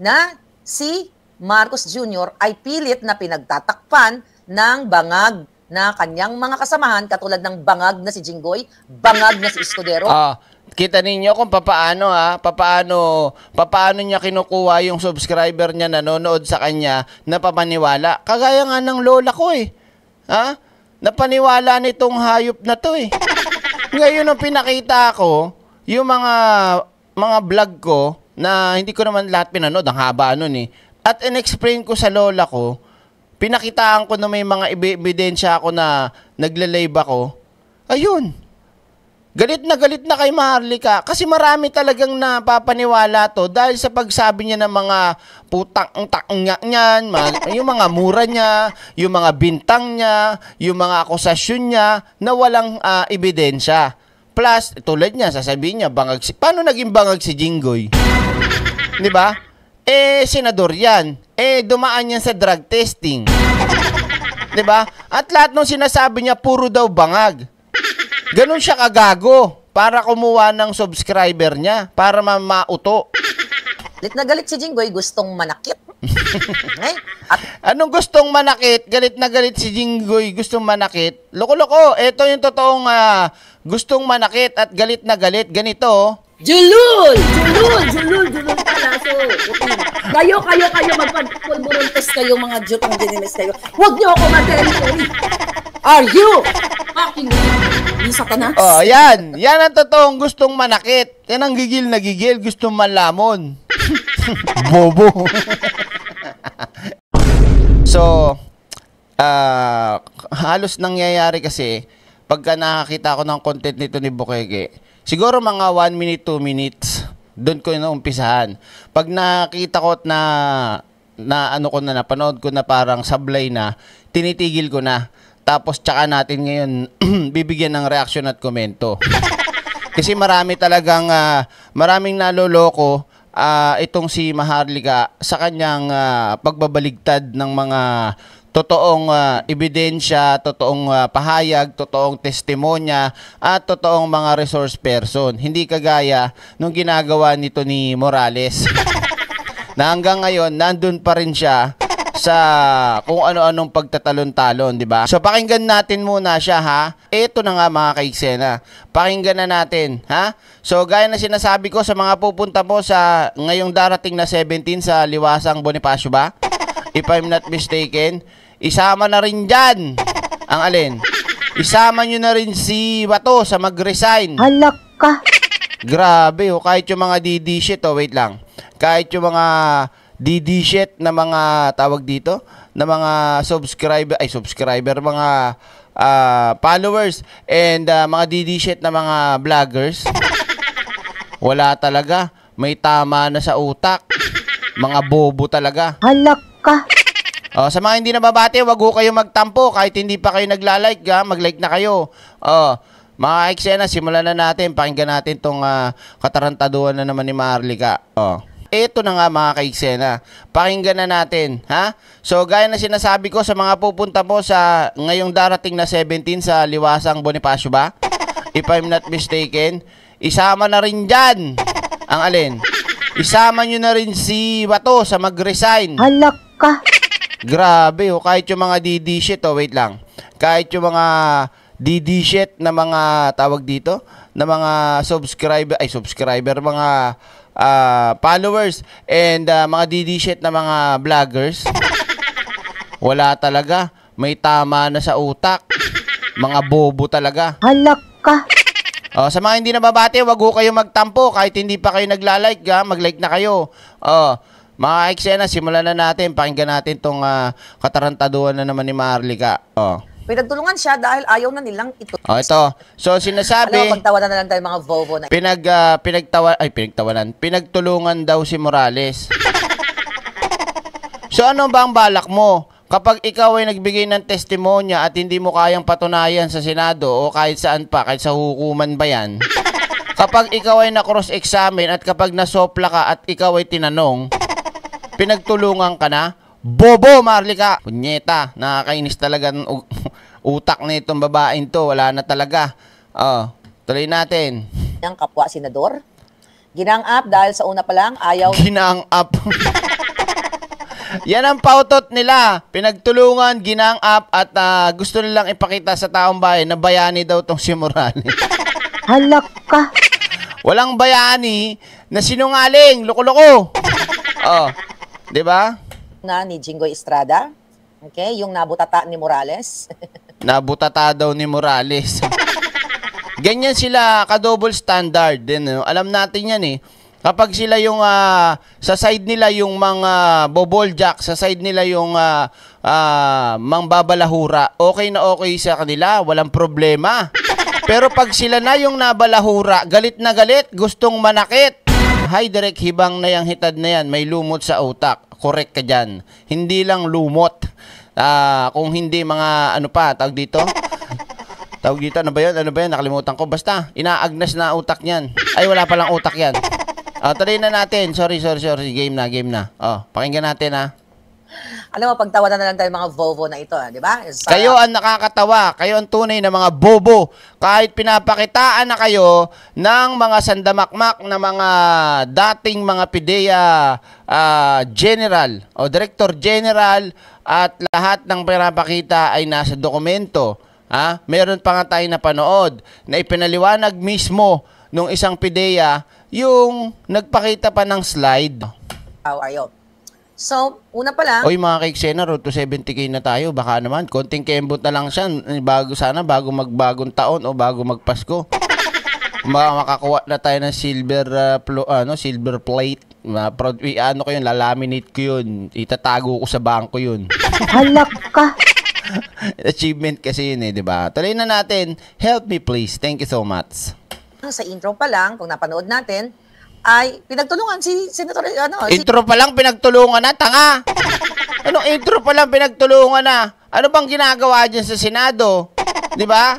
na si Marcos Jr. ay pilit na pinagtatakpan ng bangag na kanyang mga kasamahan katulad ng bangag na si Jinggoy, bangag na si Escudero. Ah, kita ninyo kung papaano ha, papaano, papaano niya kinukuha yung subscriber niya nanonood sa kanya na papaniwala. Kagaya nga ng lola ko eh. Ha? Napaniwala nitong hayop na to eh. Ngayon ang pinakita ko, yung mga mga vlog ko, na hindi ko naman lahat pinanood, ang haba nun eh. At in ko sa lola ko, pinakitaan ko na may mga ebidensya ako na nagla-live ako. Ayun. Galit na galit na kay Maharlika kasi marami talagang napapaniwala to dahil sa pagsabi niya ng mga putang taknya niyan, yung mga mura niya, yung mga bintang niya, yung mga akusasyon niya na walang uh, ebidensya. Plus, tulad niya, sasabihin niya, bangag si... Paano naging bangag si Jinggoy? Di ba? Eh, senador yan. Eh, dumaan yan sa drug testing. Di ba? At lahat ng sinasabi niya, puro daw bangag. Ganun siya kagago para kumuha ng subscriber niya, para mamauto. Galit na galit si Jinggoy, gustong manakit. okay? Eh, at, Anong gustong manakit? Galit na galit si Jinggoy, gustong manakit. Loko-loko, ito yung totoong uh, gustong manakit at galit na galit, ganito. Julul! Julul! Julul! Julul palaso! Kayo, kayo, kayo, magpagpulburuntos kayo, mga jutong dinimis kayo. Huwag niyo ako materi Are you fucking ni satanas? Oh, yan. Yan ang totoong gustong manakit. Yan ang gigil na gigil, gustong manlamon. Bobo. so, uh, halos nangyayari kasi pagka nakakita ko ng content nito ni Bukege, siguro mga 1 minute, 2 minutes, doon ko inaumpisahan. Pag nakita ko na, na ano ko na, napanood ko na parang sablay na, tinitigil ko na. Tapos tsaka natin ngayon bibigyan ng reaction at komento. Kasi marami talagang, uh, maraming naloloko uh, itong si Maharlika sa kanyang uh, pagbabaligtad ng mga totoong uh, ebidensya, totoong uh, pahayag, totoong testimonya at totoong mga resource person. Hindi kagaya nung ginagawa nito ni Morales. na hanggang ngayon nandun pa rin siya sa kung ano-anong pagtatalon-talon, di ba? So pakinggan natin muna siya ha. Ito na nga mga kaigsena. Pakinggan na natin, ha? So gaya na sinasabi ko sa mga pupunta po sa ngayong darating na 17 sa Liwasang Bonifacio ba? If I'm not mistaken, Isama na rin dyan. Ang alin? Isama nyo na rin si Bato sa mag-resign. Halak ka. Grabe, oh, kahit yung mga DD shit, oh, wait lang. Kahit yung mga DD shit na mga tawag dito, na mga subscriber, ay subscriber, mga uh, followers and uh, mga DD shit na mga vloggers. Wala talaga. May tama na sa utak. Mga bobo talaga. Halak ka. Oh, sa mga hindi nababati, wag ho kayo magtampo kahit hindi pa kayo nagla-like, ha? mag-like na kayo. Oh, mga eksena, simulan na natin. Pakinggan natin tong uh, ah, katarantaduan na naman ni Marlika. Oh. Ito na nga mga kaigsena. Pakinggan na natin, ha? So gaya na sinasabi ko sa mga pupunta po sa ngayong darating na 17 sa Liwasang Bonifacio ba? If I'm not mistaken, isama na rin dyan ang alin. Isama nyo na rin si Bato sa mag-resign. Halak ka. Grabe, oh, kahit yung mga DD shit, oh, wait lang. Kahit yung mga DD shit na mga tawag dito, na mga subscriber, ay subscriber, mga uh, followers and uh, mga DD shit na mga vloggers. Wala talaga. May tama na sa utak. Mga bobo talaga. Halak ka. Oh, sa mga hindi nababati, wag ho kayo magtampo kahit hindi pa kayo nagla-like, ha? mag-like na kayo. Oh, mga eksena, simulan na natin. Pakinggan natin tong ah, katarantaduan na naman ni Maharlika. Oh. Pinagtulungan siya dahil ayaw na nilang ito. oh, ito. So, Alam mo, sinasabi, pagtawanan na lang tayo mga Vovo na pinag, ah, pinagtawa, ay, pinagtawanan, pinagtulungan daw si Morales. so, ano ba ang balak mo? Kapag ikaw ay nagbigay ng testimonya at hindi mo kayang patunayan sa Senado o kahit saan pa, kahit sa hukuman ba yan, kapag ikaw ay na-cross-examine at kapag nasopla ka at ikaw ay tinanong, Pinagtulungan ka na? Bobo, Marlika! Punyeta, nakakainis talaga ng utak na itong babaeng to. Wala na talaga. Oh, tuloy natin. Ang kapwa senador, ginang up dahil sa una pa lang ayaw... Ginang up. Yan ang pautot nila. Pinagtulungan, ginang up at uh, gusto nilang ipakita sa taong bayan na bayani daw tong si Morales. Halak ka. Walang bayani na sinungaling, loko-loko. oh. 'Di ba? Na ni Jingoy Estrada. Okay, yung nabutata ni Morales. nabutata daw ni Morales. Ganyan sila ka-double standard din. You Alam natin 'yan eh. Kapag sila yung uh, sa side nila yung mga bobol jack, sa side nila yung uh, uh, mangbabalahura, okay na okay sa kanila, walang problema. Pero pag sila na yung nabalahura, galit na galit, gustong manakit, Hay direk hibang na yang hitad na yan, may lumot sa utak. Correct ka dyan. Hindi lang lumot. Uh, kung hindi mga ano pa, tawag dito? Tawag dito, ano ba yun? Ano ba yun? Nakalimutan ko. Basta, inaagnas na utak niyan. Ay, wala palang utak yan. Uh, tuloy na natin. Sorry, sorry, sorry. Game na, game na. Oh, pakinggan natin ha. Ah alam mo, pagtawa na lang tayo mga Volvo na ito, ah, di ba? Ah, kayo ang nakakatawa, kayo ang tunay na mga bobo. Kahit pinapakitaan na kayo ng mga sandamakmak na mga dating mga PIDEA uh, general o director general at lahat ng pinapakita ay nasa dokumento. Ha? Meron pa nga tayo na panood na ipinaliwanag mismo nung isang PIDEA yung nagpakita pa ng slide. How are you? So, una pa lang. Oy mga kaiksena, road to 70k na tayo. Baka naman, konting kembot na lang siya. Eh, bago sana, bago magbagong taon o bago magpasko. Baka makakuha na tayo ng silver, uh, plo, ano, silver plate. Uh, prod, ano ko yun, lalaminate ko yun. Itatago ko sa bangko yun. Halak ka. Achievement kasi yun eh, di ba? Tuloy na natin. Help me please. Thank you so much. Sa intro pa lang, kung napanood natin, ay pinagtulungan si Senator ano si Intro pa lang pinagtulungan na tanga. Ano intro pa lang pinagtulungan na? Ano bang ginagawa diyan sa Senado? 'Di ba?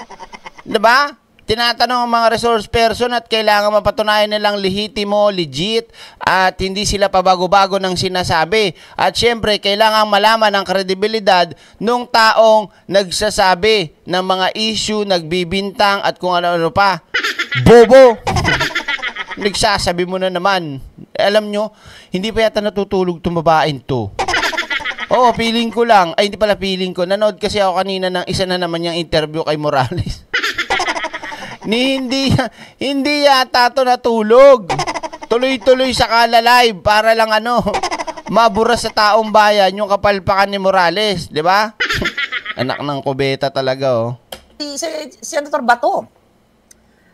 'Di ba? Tinatanong ang mga resource person at kailangan mapatunayan nilang lehitimo, legit at hindi sila pabago-bago ng sinasabi. At syempre, kailangan malaman ang kredibilidad nung taong nagsasabi ng mga issue, nagbibintang at kung ano-ano pa. Bobo! Nagsasabi mo na naman. Eh, alam nyo, hindi pa yata natutulog itong to. Oo, feeling ko lang. Ay, hindi pala feeling ko. Nanood kasi ako kanina ng isa na naman yung interview kay Morales. Ni hindi, hindi yata to natulog. Tuloy-tuloy sa kala live para lang ano, mabura sa taong bayan yung kapalpakan ni Morales, di ba? Anak ng kubeta talaga, oh. Si, si Senator Bato,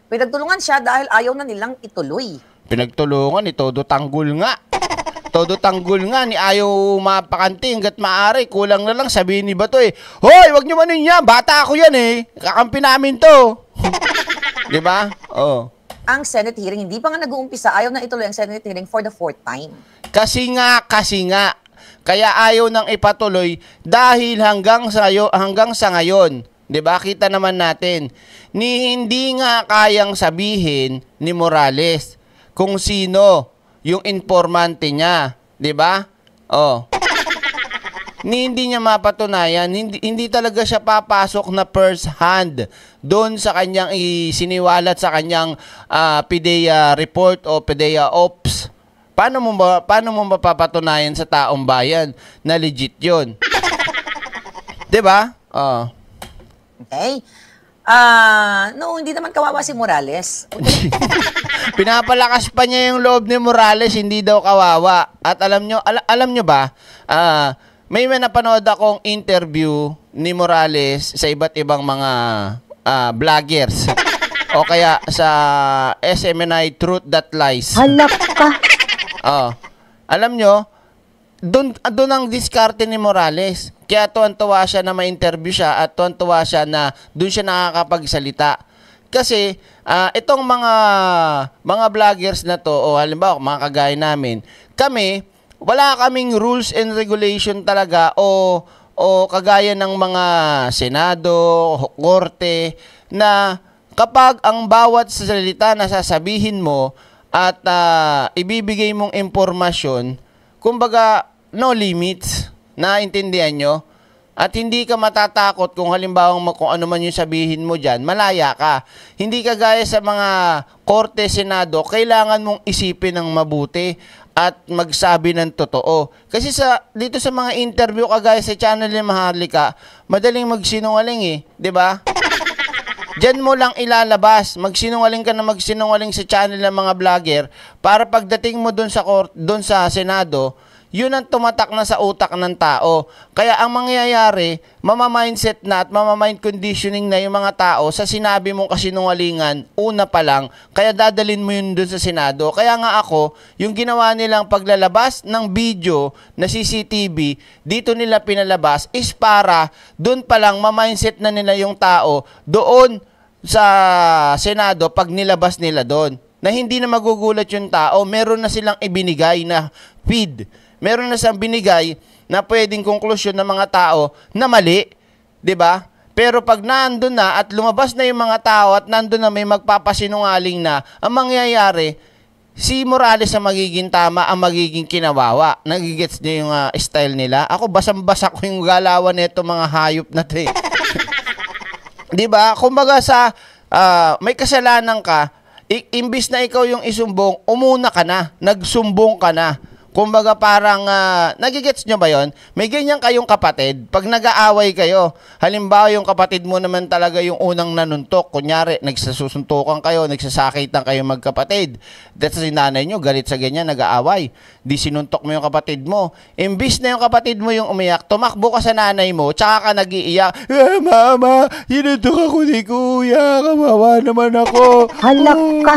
Pinagtulungan siya dahil ayaw na nilang ituloy. Pinagtulungan ni Todo Tanggol nga. Todo Tanggol nga ni ayaw mapakanti hanggat maaari. Kulang na lang sabihin ni Bato eh, Hoy, wag nyo manin yan. Bata ako yan eh. Kakampi namin to. Di ba? Oo. Oh. Ang Senate hearing, hindi pa nga nag-uumpisa, ayaw na ituloy ang Senate hearing for the fourth time. Kasi nga, kasi nga, kaya ayaw nang ipatuloy dahil hanggang sa, hanggang sa ngayon, 'Di ba? Kita naman natin ni hindi nga kayang sabihin ni Morales kung sino yung informante niya, 'di ba? Oh. ni hindi niya mapatunayan, hindi, hindi talaga siya papasok na first hand doon sa kanyang isiniwalat sa kanyang uh, ah, PDEA report o PDEA ops. Paano mo ba, paano mo mapapatunayan sa taong bayan na legit 'yon? 'Di ba? Oh. Okay? Ah, uh, no, hindi naman kawawa si Morales. Pinapalakas pa niya yung loob ni Morales, hindi daw kawawa. At alam nyo, al- alam nyo ba, ah, uh, may may napanood akong interview ni Morales sa iba't ibang mga uh, vloggers. o kaya sa SMNI Truth That Lies. Halap ka. Oh. alam nyo, doon ah, doon ang diskarte ni Morales. Kaya tuwan-tuwa siya na ma-interview siya at tuwan-tuwa siya na doon siya nakakapagsalita. Kasi uh, itong mga mga vloggers na to o halimbawa mga kagaya namin, kami wala kaming rules and regulation talaga o o kagaya ng mga senado, korte na kapag ang bawat salita na sasabihin mo at uh, ibibigay mong impormasyon kumbaga, no limits, naintindihan nyo, at hindi ka matatakot kung halimbawa kung ano man yung sabihin mo dyan, malaya ka. Hindi ka gaya sa mga korte, senado, kailangan mong isipin ng mabuti at magsabi ng totoo. Kasi sa dito sa mga interview kagaya sa channel ni Maharlika, madaling magsinungaling eh, 'di ba? Diyan mo lang ilalabas. Magsinungaling ka na magsinungaling sa channel ng mga vlogger para pagdating mo doon sa court, doon sa Senado, yun ang tumatak na sa utak ng tao. Kaya ang mangyayari, mama-mindset na at mama-mind conditioning na yung mga tao sa sinabi mong kasinungalingan, una pa lang, kaya dadalin mo yun doon sa Senado. Kaya nga ako, yung ginawa nilang paglalabas ng video na CCTV, dito nila pinalabas is para doon pa lang mama-mindset na nila yung tao doon sa Senado pag nilabas nila doon na hindi na magugulat yung tao, meron na silang ibinigay na feed. Meron na silang binigay na pwedeng konklusyon ng mga tao na mali, 'di ba? Pero pag nandoon na at lumabas na yung mga tao at nandoon na may magpapasinungaling na, ang mangyayari, si Morales ang magiging tama, ang magiging kinawawa. Nagigets niyo yung uh, style nila? Ako basang-basa ko yung galawan nito mga hayop na 'to. Eh. 'Di ba? Kumbaga sa uh, may kasalanan ka, imbis na ikaw yung isumbong, umuna ka na, nagsumbong ka na. Kumbaga parang, uh, nagigets nyo ba yon? May ganyan kayong kapatid, pag nag-aaway kayo, halimbawa yung kapatid mo naman talaga yung unang nanuntok, kunyari, nagsasusuntukan kayo, nagsasakitan kayo magkapatid. That's si nanay nyo, galit sa ganyan, nag-aaway. Di sinuntok mo yung kapatid mo. Imbis na yung kapatid mo yung umiyak, tumakbo ka sa nanay mo, tsaka ka nag-iiyak, eh, Mama, sinuntok ako ni Kuya, kawawa naman ako. Halak ka.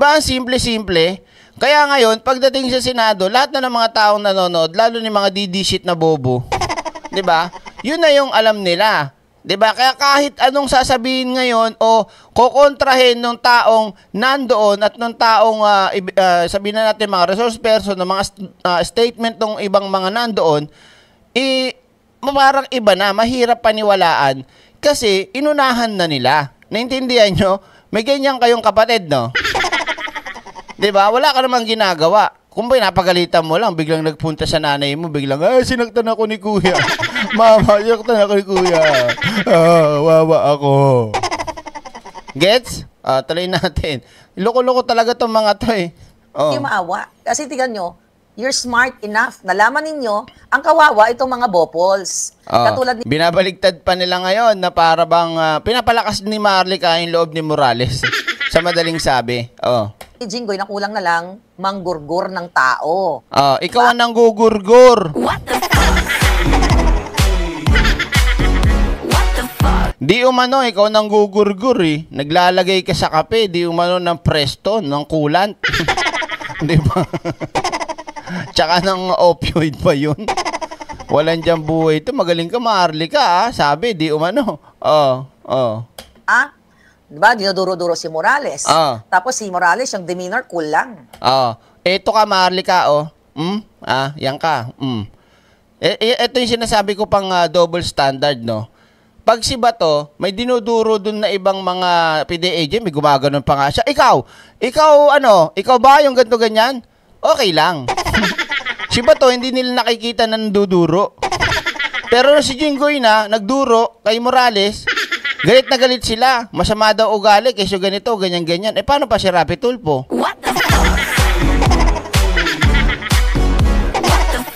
ba, simple-simple, kaya ngayon, pagdating sa Senado, lahat na ng mga taong nanonood, lalo ni mga didishit na bobo, 'di ba? Yun na yung alam nila. 'Di ba? Kaya kahit anong sasabihin ngayon o kokontrahin ng taong nandoon at ng taong uh, uh, sabihin na natin mga resource person, ng mga uh, statement ng ibang mga nandoon, eh parang iba na, mahirap paniwalaan kasi inunahan na nila. Naintindihan nyo? May ganyan kayong kapatid, no? 'Di ba? Wala ka namang ginagawa. Kung ba napagalitan mo lang, biglang nagpunta sa nanay mo, biglang, eh, sinaktan ako ni kuya. Mama, sinaktan ako ni kuya. Ah, wawa ako. Gets? Ah, tuloy natin. Loko-loko talaga tong mga to eh. Oh. Hindi maawa. Kasi tigan nyo, you're smart enough. Nalaman ninyo, ang kawawa itong mga bopols. Oh. Katulad ni- Binabaligtad pa nila ngayon na para bang uh, pinapalakas ni Marley kaya yung loob ni Morales. Sa madaling sabi. Oh. Si Jinggoy, nakulang na lang, manggurgur ng tao. Oh, ikaw ang nanggugurgur. What the fuck? Di umano, ikaw nang gugurgur eh. Naglalagay ka sa kape, di umano ng presto, ng kulant. di ba? Tsaka ng opioid pa yun. Walang dyan buhay ito. Magaling ka, maarli ka, ah. Sabi, di umano. Oo, oh, oo. Oh. Ah, 'di ba? Dinuduro-duro si Morales. Oo. Ah. Tapos si Morales, yung demeanor cool lang. Oo. Ah. Ito ka Marlika, ka oh. Mm? Ah, yan ka. Mm. E, ito e, yung sinasabi ko pang uh, double standard, no? Pag si Bato, may dinuduro dun na ibang mga PDA agent, may gumaganon pa nga siya. Ikaw, ikaw ano, ikaw ba yung ganto ganyan? Okay lang. si Bato, hindi nila nakikita na nanduduro. Pero si Jinggoy na, nagduro kay Morales, Galit na galit sila. Masama daw ugali, keso ganito, ganyan-ganyan. Eh, paano pa si Rapi Tulpo? What the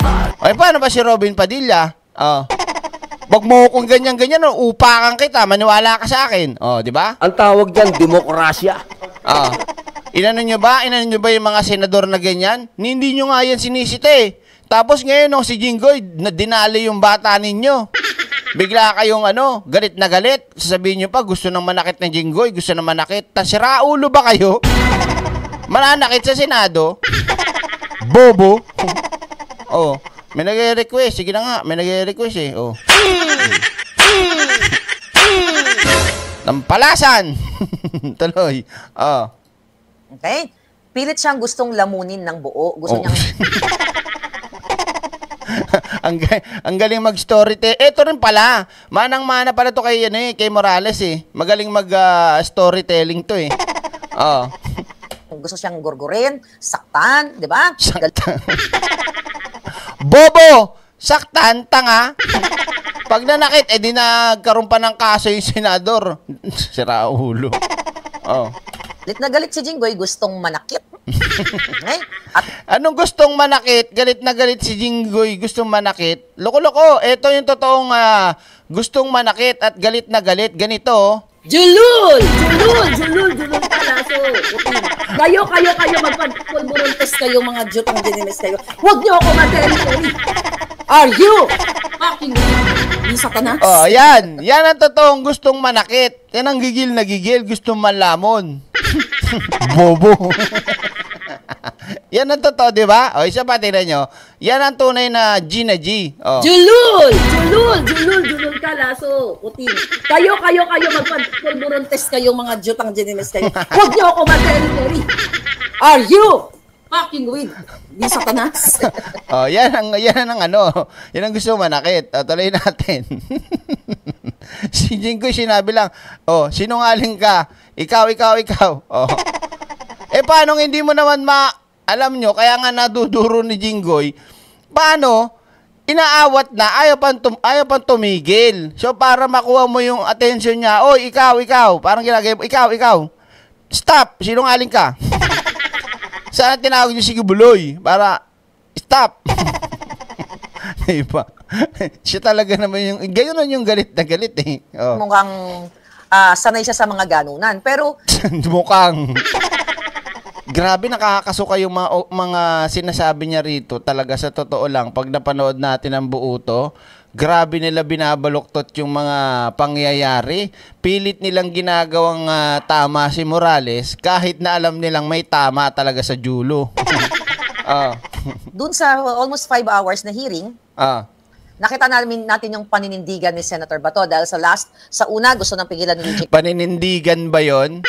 fuck? Eh, paano pa si Robin Padilla? Oh. Wag mo kung ganyan-ganyan, oh, upakan kita, maniwala ka sa akin. Oh, di ba? Ang tawag diyan, demokrasya. Oh. Inano nyo ba? Inano nyo ba yung mga senador na ganyan? Hindi nyo nga yan sinisita eh. Tapos ngayon, no, oh, si Jinggoy, dinali yung bata ninyo. Bigla kayong ano, galit na galit. Sasabihin nyo pa, gusto nang manakit ng jinggoy, gusto nang manakit. Tapos siraulo ba kayo? Mananakit sa Senado? Bobo? oh, may nag request Sige na nga, may nag request eh. Oh. Nampalasan! Tuloy. Oh. Okay. Pilit siyang gustong lamunin ng buo. Gusto oh. niyang ang, ang galing mag-storytelling. Ito rin pala. Manang-mana pala to kay, ano, eh, kay Morales eh. Magaling mag-storytelling ah, uh, to eh. Oo. Oh. Kung gusto siyang gurgurin, saktan, di ba? Saktan. Bobo! Saktan, tanga. Pag nanakit, eh di nagkaroon pa ng kaso yung senador. Sira ulo. Oh. Galit na galit si Jinggoy, gustong manakit. eh? Anong gustong manakit? Galit na galit si Jinggoy, gustong manakit. Loko-loko, ito yung totoong uh, gustong manakit at galit na galit. Ganito. Julul! Julul! Julul! Julul palaso! Kayo, kayo, kayo, magpagpulburuntes kayo, mga jutong dinimis kayo. Huwag niyo ako ma-territory! Are you fucking yung satanas? Oh, yan. Yan ang totoong gustong manakit. Yan ang gigil na gigil, gustong malamon. Bobo. Yan ang totoo, di ba? O, isa pa, tingnan nyo. Yan ang tunay na G na G. O. Julul! Julul! Julul! Julul ka, laso. Putin. Kayo, kayo, kayo. Magpulburon test kayo, mga jutang genimes kayo. Huwag niyo ako mag-delivery. Are you fucking with ni satanas? oh, yan ang, yan ang ano. Yan ang gusto manakit. O, tuloy natin. si Jinko sinabi lang, oh, sinungaling ka. Ikaw, ikaw, ikaw. Oh. Eh paano hindi mo naman ma alam nyo, kaya nga naduduro ni Jinggoy, paano inaawat na ayaw pang, tum- ayaw pang tumigil. So para makuha mo yung attention niya, oy ikaw, ikaw, parang ginagay mo, ikaw, ikaw. Stop, sinungaling ka. Sana tinawag niyo si Gibuloy para stop. diba? siya talaga naman yung, gayon yung galit na galit eh. Oh. Mukhang uh, sanay siya sa mga ganunan. Pero, mukhang. Grabe nakakasuka yung mga, mga sinasabi niya rito talaga sa totoo lang pag napanood natin ang buo to. Grabe nila binabaluktot yung mga pangyayari. Pilit nilang ginagawang uh, tama si Morales kahit na alam nilang may tama talaga sa Julo. uh. Ah. Doon sa almost five hours na hearing, uh. Nakita namin natin yung paninindigan ni Senator Bato dahil sa last, sa una gusto nang pigilan ni Luigi. Paninindigan ba yon?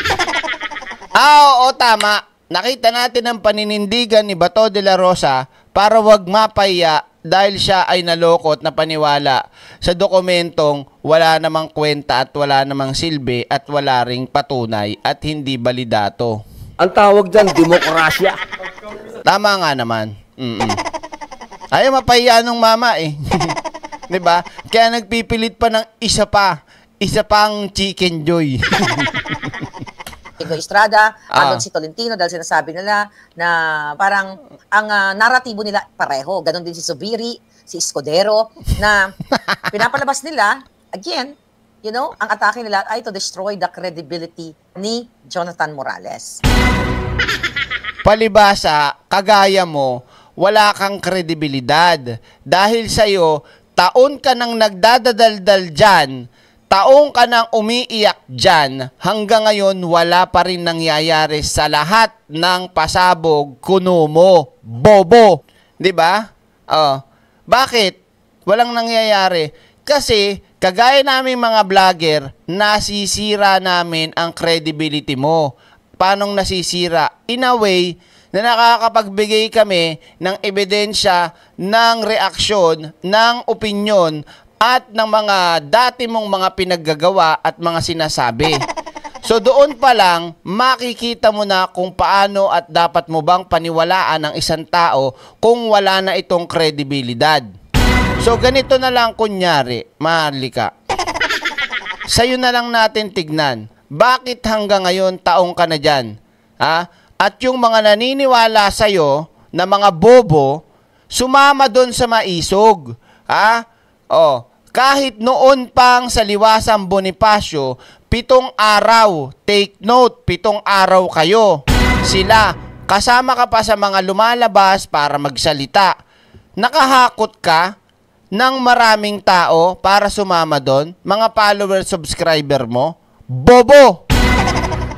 ah, oo, tama. Nakita natin ang paninindigan ni Bato de la Rosa para wag mapaya dahil siya ay naloko na paniwala sa dokumentong wala namang kwenta at wala namang silbi at wala ring patunay at hindi balidato. Ang tawag dyan, demokrasya. Tama nga naman. Mm-mm. Ayaw mapahiya nung mama eh. 'Di ba? Kaya nagpipilit pa ng isa pa. Isa pang chicken joy. Diego Estrada, uh-huh. Ah. si Tolentino dahil sinasabi nila na parang ang uh, naratibo nila pareho. Ganon din si Subiri, si Escudero na pinapalabas nila again, you know, ang atake nila ay to destroy the credibility ni Jonathan Morales. Palibasa, kagaya mo, wala kang kredibilidad dahil sa'yo, taon ka nang nagdadadaldal dyan Taong ka nang umiiyak dyan, hanggang ngayon wala pa rin nangyayari sa lahat ng pasabog, kuno mo, bobo. ba? Diba? Uh, bakit? Walang nangyayari. Kasi, kagaya namin mga vlogger, nasisira namin ang credibility mo. Paanong nasisira? In a way, na nakakapagbigay kami ng ebidensya ng reaksyon, ng opinion at ng mga dati mong mga pinaggagawa at mga sinasabi. So doon pa lang, makikita mo na kung paano at dapat mo bang paniwalaan ang isang tao kung wala na itong kredibilidad. So ganito na lang kunyari, Maharlika. Sa'yo na lang natin tignan, bakit hanggang ngayon taong ka na dyan? Ha? At yung mga naniniwala sa'yo na mga bobo, sumama doon sa maisog. Ha? Oh, kahit noon pang sa liwasang Bonifacio, pitong araw, take note, pitong araw kayo. Sila, kasama ka pa sa mga lumalabas para magsalita. Nakahakot ka ng maraming tao para sumama doon, mga follower subscriber mo, bobo!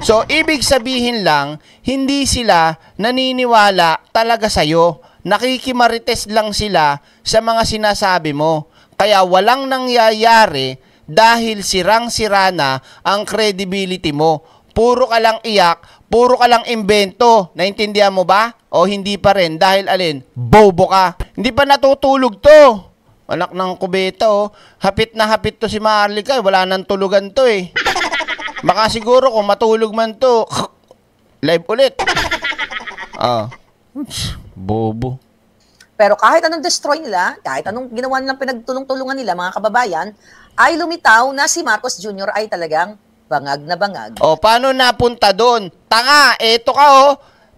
So, ibig sabihin lang, hindi sila naniniwala talaga sa'yo. Nakikimarites lang sila sa mga sinasabi mo. Kaya walang nangyayari dahil sirang-sira na ang credibility mo. Puro ka lang iyak, puro ka lang imbento. Naintindihan mo ba? O hindi pa rin dahil alin, bobo ka. Hindi pa natutulog to. Anak ng kubeta oh. Hapit na hapit to si Marlica. Eh. Wala nang tulugan to eh. Baka siguro kung matulog man to, live ulit. Ah. Bobo. Pero kahit anong destroy nila, kahit anong ginawa nilang pinagtulong-tulungan nila mga kababayan, ay lumitaw na si Marcos Jr. ay talagang bangag na bangag. O, paano napunta doon? Tanga, eto ka o. Oh.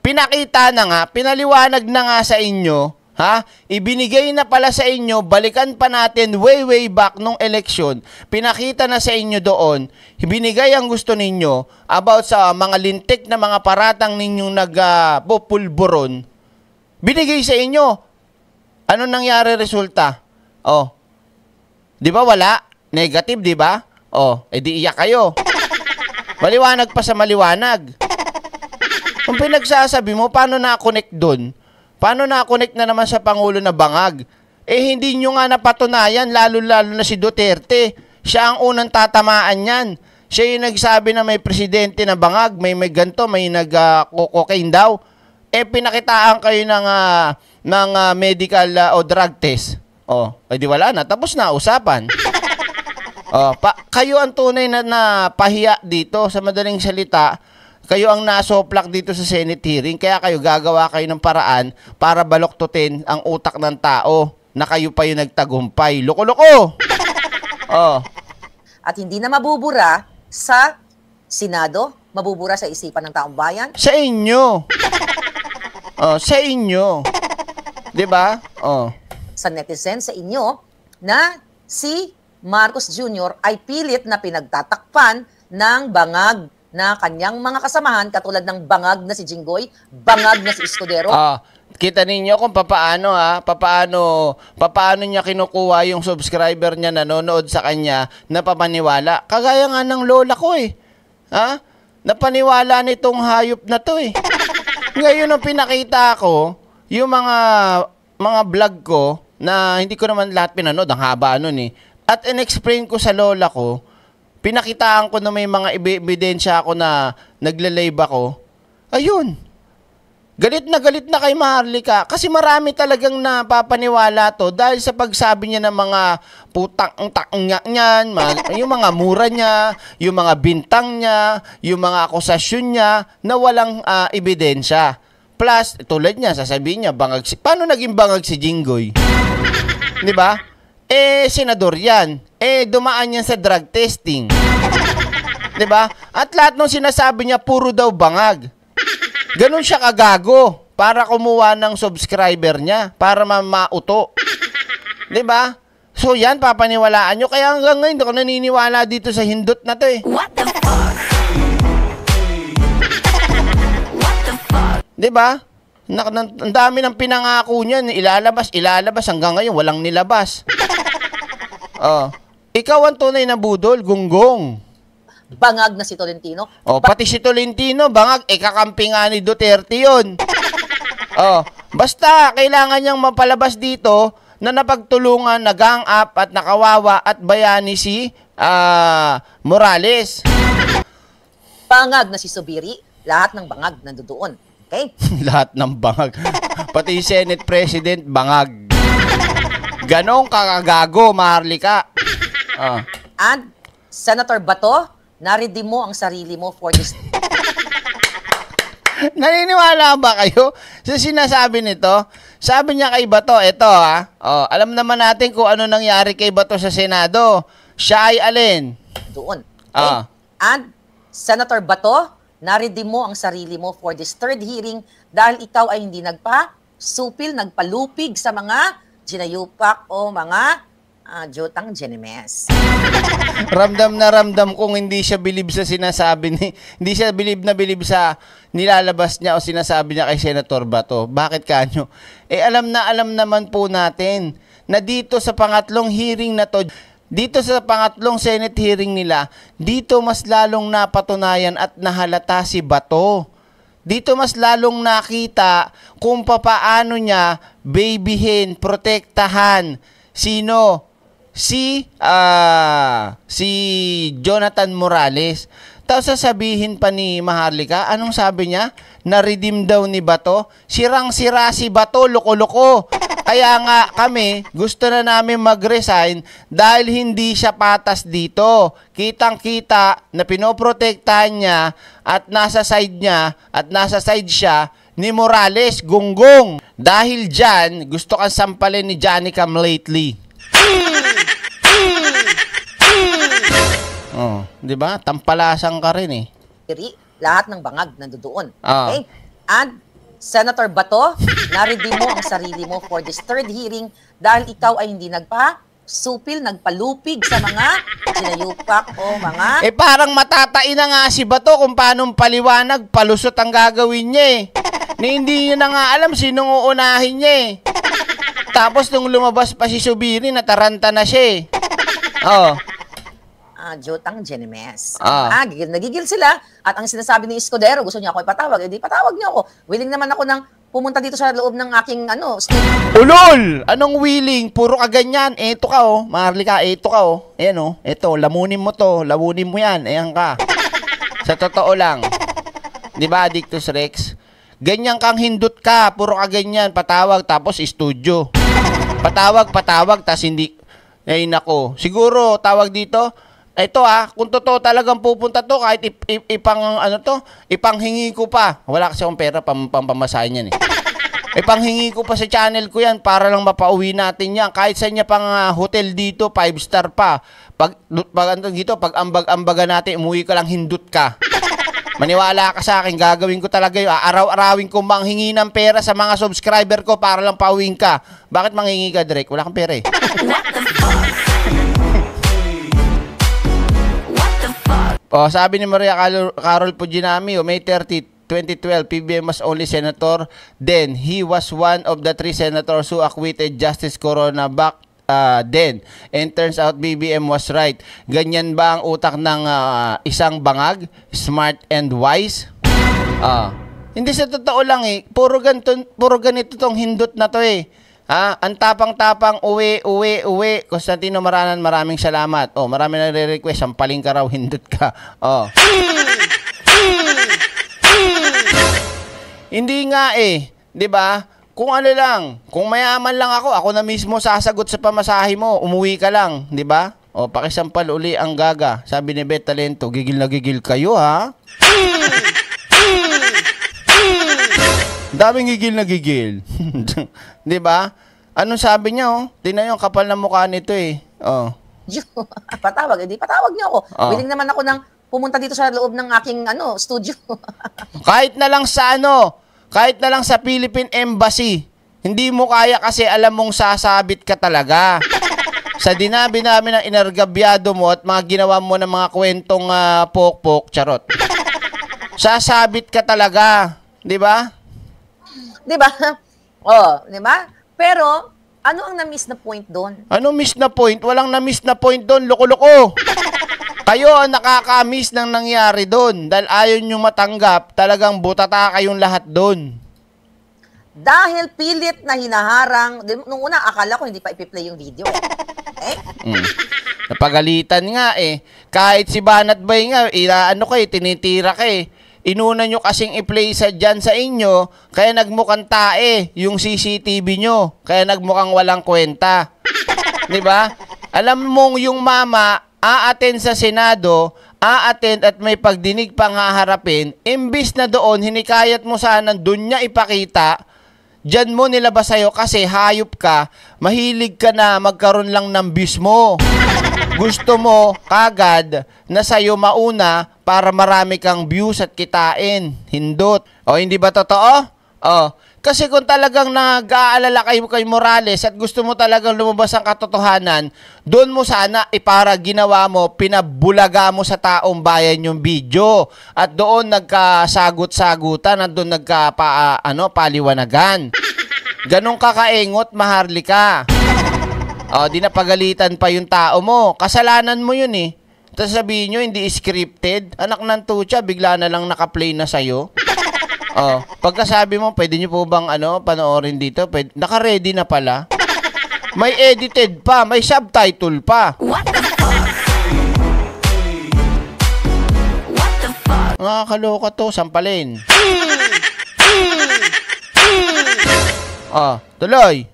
Pinakita na nga, pinaliwanag na nga sa inyo, ha? Ibinigay na pala sa inyo, balikan pa natin way way back nung election. Pinakita na sa inyo doon, ibinigay ang gusto ninyo about sa mga lintik na mga paratang ninyong nagpupulburon. Uh, binigay sa inyo, ano nangyari resulta? Oh. 'Di ba wala? Negative, 'di ba? Oh, edi eh, iyak kayo. Maliwanag pa sa maliwanag. Kung pinagsasabi mo, paano na-connect doon? Paano na-connect na naman sa Pangulo na bangag? Eh, hindi nyo nga napatunayan, lalo-lalo na si Duterte. Siya ang unang tatamaan niyan. Siya yung nagsabi na may presidente na bangag, may may ganto, may nag-cocaine ah, uh, daw. Eh, pinakitaan kayo ng... Uh, ng uh, medical uh, o drug test. Oh, edi wala na. Tapos na usapan. oh, pa- kayo ang tunay na, na pahiya dito sa madaling salita. Kayo ang nasoplak dito sa Senate hearing. Kaya kayo gagawa kayo ng paraan para baloktutin ang utak ng tao na kayo pa yung nagtagumpay. Loko-loko! oh. At hindi na mabubura sa Senado, mabubura sa isipan ng taong bayan. Sa inyo! oh, sa inyo! 'Di ba? Oh. Sa netizen sa inyo na si Marcos Jr. ay pilit na pinagtatakpan ng bangag na kanyang mga kasamahan katulad ng bangag na si Jinggoy, bangag na si Escudero. Ah, kita ninyo kung papaano ha, papaano, papaano niya kinukuha yung subscriber niya nanonood sa kanya na papaniwala. Kagaya nga ng lola ko eh. Ha? Napaniwala nitong hayop na to eh. Ngayon ang pinakita ko, yung mga mga vlog ko na hindi ko naman lahat pinanood, ang haba nun eh. At inexplain ko sa lola ko, pinakitaan ko na may mga ebidensya ako na nagla-live ako. Ayun. Galit na galit na kay Maharlika kasi marami talagang napapaniwala to dahil sa pagsabi niya ng mga putang taknya niyan, yung mga mura niya, yung mga bintang niya, yung mga akusasyon niya na walang uh, ebidensya. Plus, tulad niya, sasabihin niya, bangag si... Paano naging bangag si Jinggoy? Di ba? Eh, senador yan. Eh, dumaan yan sa drug testing. Di ba? At lahat ng sinasabi niya, puro daw bangag. Ganun siya kagago para kumuha ng subscriber niya para mamauto. Di ba? So yan, papaniwalaan nyo. Kaya hanggang ngayon, ako naniniwala dito sa hindot na to eh. What the 'Di ba? Ang dami ng pinangako niya, ilalabas, ilalabas hanggang ngayon walang nilabas. oh. Ikaw ang tunay na budol, gunggong. Bangag na si Tolentino. Oh, ba pati si Tolentino, bangag, eh nga ni Duterte yun. oh, basta kailangan niyang mapalabas dito na napagtulungan, nagang up at nakawawa at bayani si uh, Morales. Bangag na si Subiri, lahat ng bangag nandoon. Okay? Lahat ng bangag. Pati Senate President, bangag. Ganong kakagago, Maharlika. Ah. And, Senator Bato, naridi mo ang sarili mo for this. Naniniwala ba kayo sa sinasabi nito? Sabi niya kay Bato, eto ha, oh, alam naman natin kung ano nangyari kay Bato sa Senado. Siya ay alin? Doon. Ah. Okay? Ah. And, Senator Bato, Naredy mo ang sarili mo for this third hearing dahil ikaw ay hindi nagpa-supil, nagpalupig sa mga ginayupak o mga uh, Jotang Genemes. ramdam na ramdam kung hindi siya bilib sa sinasabi ni hindi siya bilib na bilib sa nilalabas niya o sinasabi niya kay Senator Bato. Bakit kanyo? Eh alam na alam naman po natin na dito sa pangatlong hearing na to dito sa pangatlong Senate hearing nila, dito mas lalong napatunayan at nahalata si Bato. Dito mas lalong nakita kung papaano niya babyhin, protektahan sino si uh, si Jonathan Morales. Tapos sasabihin pa ni Maharlika, anong sabi niya? Na-redeem daw ni Bato. Sirang-sira si Bato, loko-loko. Kaya nga kami, gusto na namin mag-resign dahil hindi siya patas dito. Kitang-kita na pinoprotektahan niya at nasa side niya at nasa side siya ni Morales Gunggong. Dahil dyan, gusto kang sampalin ni Johnny Cam lately. Oh, 'di ba? Tampalasan ka rin eh. Kiri, lahat ng bangag nandoon. Oh. Ah. Okay? And Senator Bato, naredeem mo ang sarili mo for this third hearing dahil ikaw ay hindi nagpa supil, nagpalupig sa mga sinayupak o mga... Eh parang matatai na nga si Bato kung paanong paliwanag, palusot ang gagawin niya eh. Na hindi niya na nga alam sinong uunahin niya eh. Tapos nung lumabas pa si Subiri, nataranta na siya eh. Oh uh, Jotang Genemes. Ah. ah nagigil sila at ang sinasabi ni Escudero, gusto niya ako ipatawag, edi eh, patawag niya ako. Willing naman ako ng pumunta dito sa loob ng aking ano, state. Ulol! Anong willing? Puro ka ganyan. Eto ka oh, Marlika, eto ka oh. Ayan oh, eto, lamunin mo to, lamunin mo yan, ayan ka. sa totoo lang. Di ba, Dictus Rex? Ganyan kang hindot ka, puro ka ganyan, patawag, tapos studio. Patawag, patawag, tas hindi... Ay nako, siguro tawag dito, ito ah, kung totoo talagang pupunta to, kahit ip, ip, ipang, ano to, ipanghingi ko pa. Wala kasi akong pera pam, pampamasahin yan eh. Ipanghingi ko pa sa channel ko yan para lang mapauwi natin yan. Kahit sa niya pang uh, hotel dito, 5 star pa. Pag, pag ano, dito, pag ambag-ambaga natin, umuwi ka lang, hindut ka. Maniwala ka sa akin, gagawin ko talaga yun. Araw-arawin ko manghingi ng pera sa mga subscriber ko para lang pauwiin ka. Bakit manghingi ka, Drake? Wala kang pera eh. Oh, sabi ni Maria Carol, Carol Puginamio, oh, May 30, 2012, PBM was only senator. Then, he was one of the three senators who acquitted Justice Corona back uh, ah, then. And turns out BBM was right. Ganyan ba ang utak ng uh, isang bangag? Smart and wise? Ah. Uh, hindi sa totoo lang eh. Puro ganito, puro ganito tong hindot na to eh Ah, ang tapang-tapang, uwi, uwi, uwi. Constantino Maranan, maraming salamat. Oh, marami na re-request. Ang paling ka raw, hindot ka. Oh. Hindi nga eh, 'di ba? Kung ano lang, kung mayaman lang ako, ako na mismo sasagot sa pamasahe mo. Umuwi ka lang, 'di ba? O oh, paki-sampal uli ang gaga. Sabi ni Beth Talento, gigil na gigil kayo ha. Daming gigil na gigil. 'Di ba? Anong sabi niya oh? Tingnan niyo kapal ng mukha nito eh. Oh. patawag, edi eh, patawag niyo ako. Oh. Willing naman ako ng pumunta dito sa loob ng aking ano, studio. kahit na lang sa ano, kahit na lang sa Philippine Embassy. Hindi mo kaya kasi alam mong sasabit ka talaga. sa dinabi namin ng inergabyado mo at mga ginawa mo ng mga kwentong uh, pokpok, charot. Sasabit ka talaga, 'di ba? 'Di ba? oh, 'di ba? Pero ano ang na-miss na point doon? Ano miss na point? Walang na-miss na point doon, loko-loko. kayo ang nakaka-miss ng nangyari doon dahil ayaw nyo matanggap, talagang butata kayong lahat doon. Dahil pilit na hinaharang, nung una akala ko hindi pa ipi-play yung video. Eh? Mm. Napagalitan nga eh. Kahit si Banat Bay nga, ka eh, tinitira ka eh. Inuna nyo kasing i-play sa dyan sa inyo, kaya nagmukhang tae yung CCTV nyo. Kaya nagmukhang walang kwenta. ba? Diba? Alam mong yung mama, aaten sa Senado, aaten at may pagdinig pang haharapin, imbis na doon, hinikayat mo sana, doon niya ipakita, dyan mo nilabas sa'yo kasi hayop ka, mahilig ka na magkaroon lang ng bismo gusto mo kagad na sa'yo mauna para marami kang views at kitain, hindot. O, hindi ba totoo? O, kasi kung talagang nag-aalala kayo kay Morales at gusto mo talagang lumabas ang katotohanan, doon mo sana ipara ginawa mo, pinabulaga mo sa taong bayan yung video. At doon nagkasagot-sagutan at doon nagkapa, ano, paliwanagan. Ganong kakaingot, maharlika. O, di napagalitan pa yung tao mo. Kasalanan mo yun eh. Tapos sabihin nyo, hindi scripted. Anak ng tutya, bigla na lang nakaplay na sa'yo. oh, pagkasabi mo, pwede nyo po bang ano, panoorin dito? Pwede, naka-ready na pala. May edited pa, may subtitle pa. What the fuck? What the fuck? Nakakaloka to, sampalin. oh, tuloy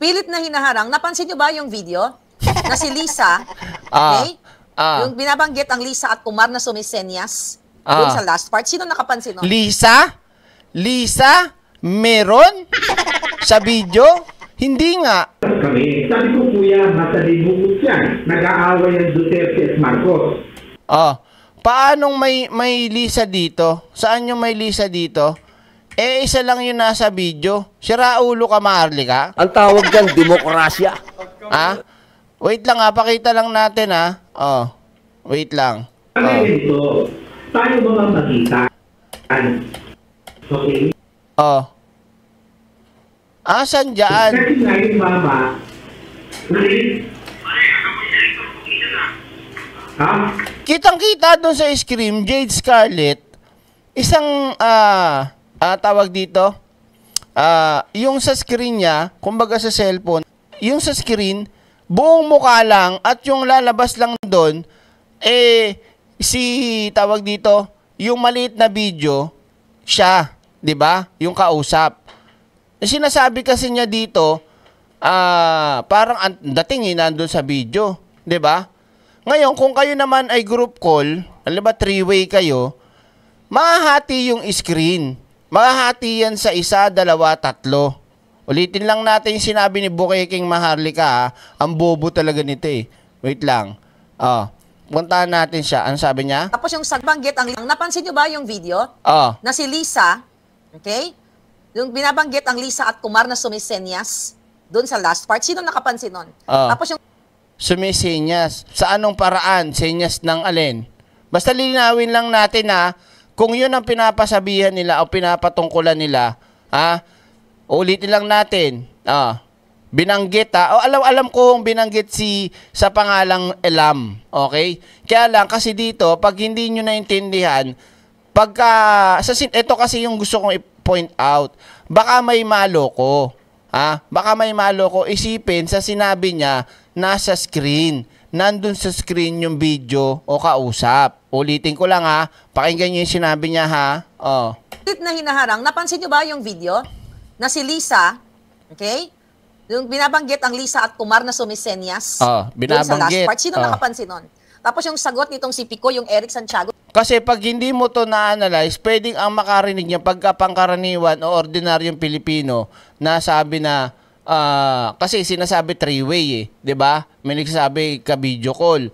pilit na hinaharang. Napansin niyo ba yung video na si Lisa, ah, okay? Ah, ah. Yung binabanggit ang Lisa at Kumar na sumisenyas ah. doon sa last part. Sino nakapansin nun? Lisa? Lisa? Meron? sa video? Hindi nga. Kami, sabi ko kuya, matalibukot yan. Nag-aaway ang Duterte at Marcos. Ah, paanong may, may Lisa dito? Saan yung may Lisa dito? Eh, isa lang yun nasa video. Si Raulo Kamarli ka? Ang tawag dyan, demokrasya. ha? Wait lang ha, pakita lang natin ha. Oh, wait lang. Ano oh. Paano ba makita? Ano? Okay? Oh. Asan dyan? Kasi nga yung mama. Ha? Kitang-kita doon sa screen, Jade Scarlet, isang, ah, uh, uh, tawag dito, uh, yung sa screen niya, kumbaga sa cellphone, yung sa screen, buong mukha lang at yung lalabas lang doon, eh, si tawag dito, yung maliit na video, siya, 'di ba? Yung kausap. Eh, sinasabi kasi niya dito, ah, uh, parang an- dating eh, nandun sa video, 'di ba? Ngayon, kung kayo naman ay group call, alam ba, three-way kayo, mahati yung screen. Mahati yan sa isa, dalawa, tatlo. Ulitin lang natin yung sinabi ni Bukeking Maharlika ha. Ang bobo talaga nito eh. Wait lang. Oh. Puntahan natin siya. Ano sabi niya? Tapos yung sagbanggit, ang, ang napansin niyo ba yung video? Oh. Na si Lisa, okay? Yung binabanggit ang Lisa at Kumar na sumisenyas doon sa last part. Sino nakapansin nun? Oh. Tapos yung... Sumisenyas. Sa anong paraan? Senyas ng alin? Basta linawin lang natin ha kung yun ang pinapasabihan nila o pinapatungkulan nila, ha? Ulitin lang natin. Ah, binanggit ha. O alam, alam ko kung binanggit si sa pangalang Elam. Okay? Kaya lang kasi dito, pag hindi niyo naintindihan, pagka, sa, ito kasi yung gusto kong i-point out, baka may malo ko. Ha? Baka may malo ko isipin sa sinabi niya, nasa screen. Nandun sa screen yung video o kausap. Ulitin ko lang ha. Pakinggan niyo yung sinabi niya ha. Oh. Ulit na hinaharang. Napansin niyo ba yung video na si Lisa, okay? Yung binabanggit ang Lisa at Kumar na sumisenyas. Oh, binabanggit. Sa last part. Sino oh. nakapansin nun? Tapos yung sagot nitong si Pico, yung Eric Santiago. Kasi pag hindi mo to na-analyze, pwedeng ang makarinig niya pagka pangkaraniwan o ordinaryong Pilipino na sabi na, uh, kasi sinasabi three-way eh, di ba? May nagsasabi ka video call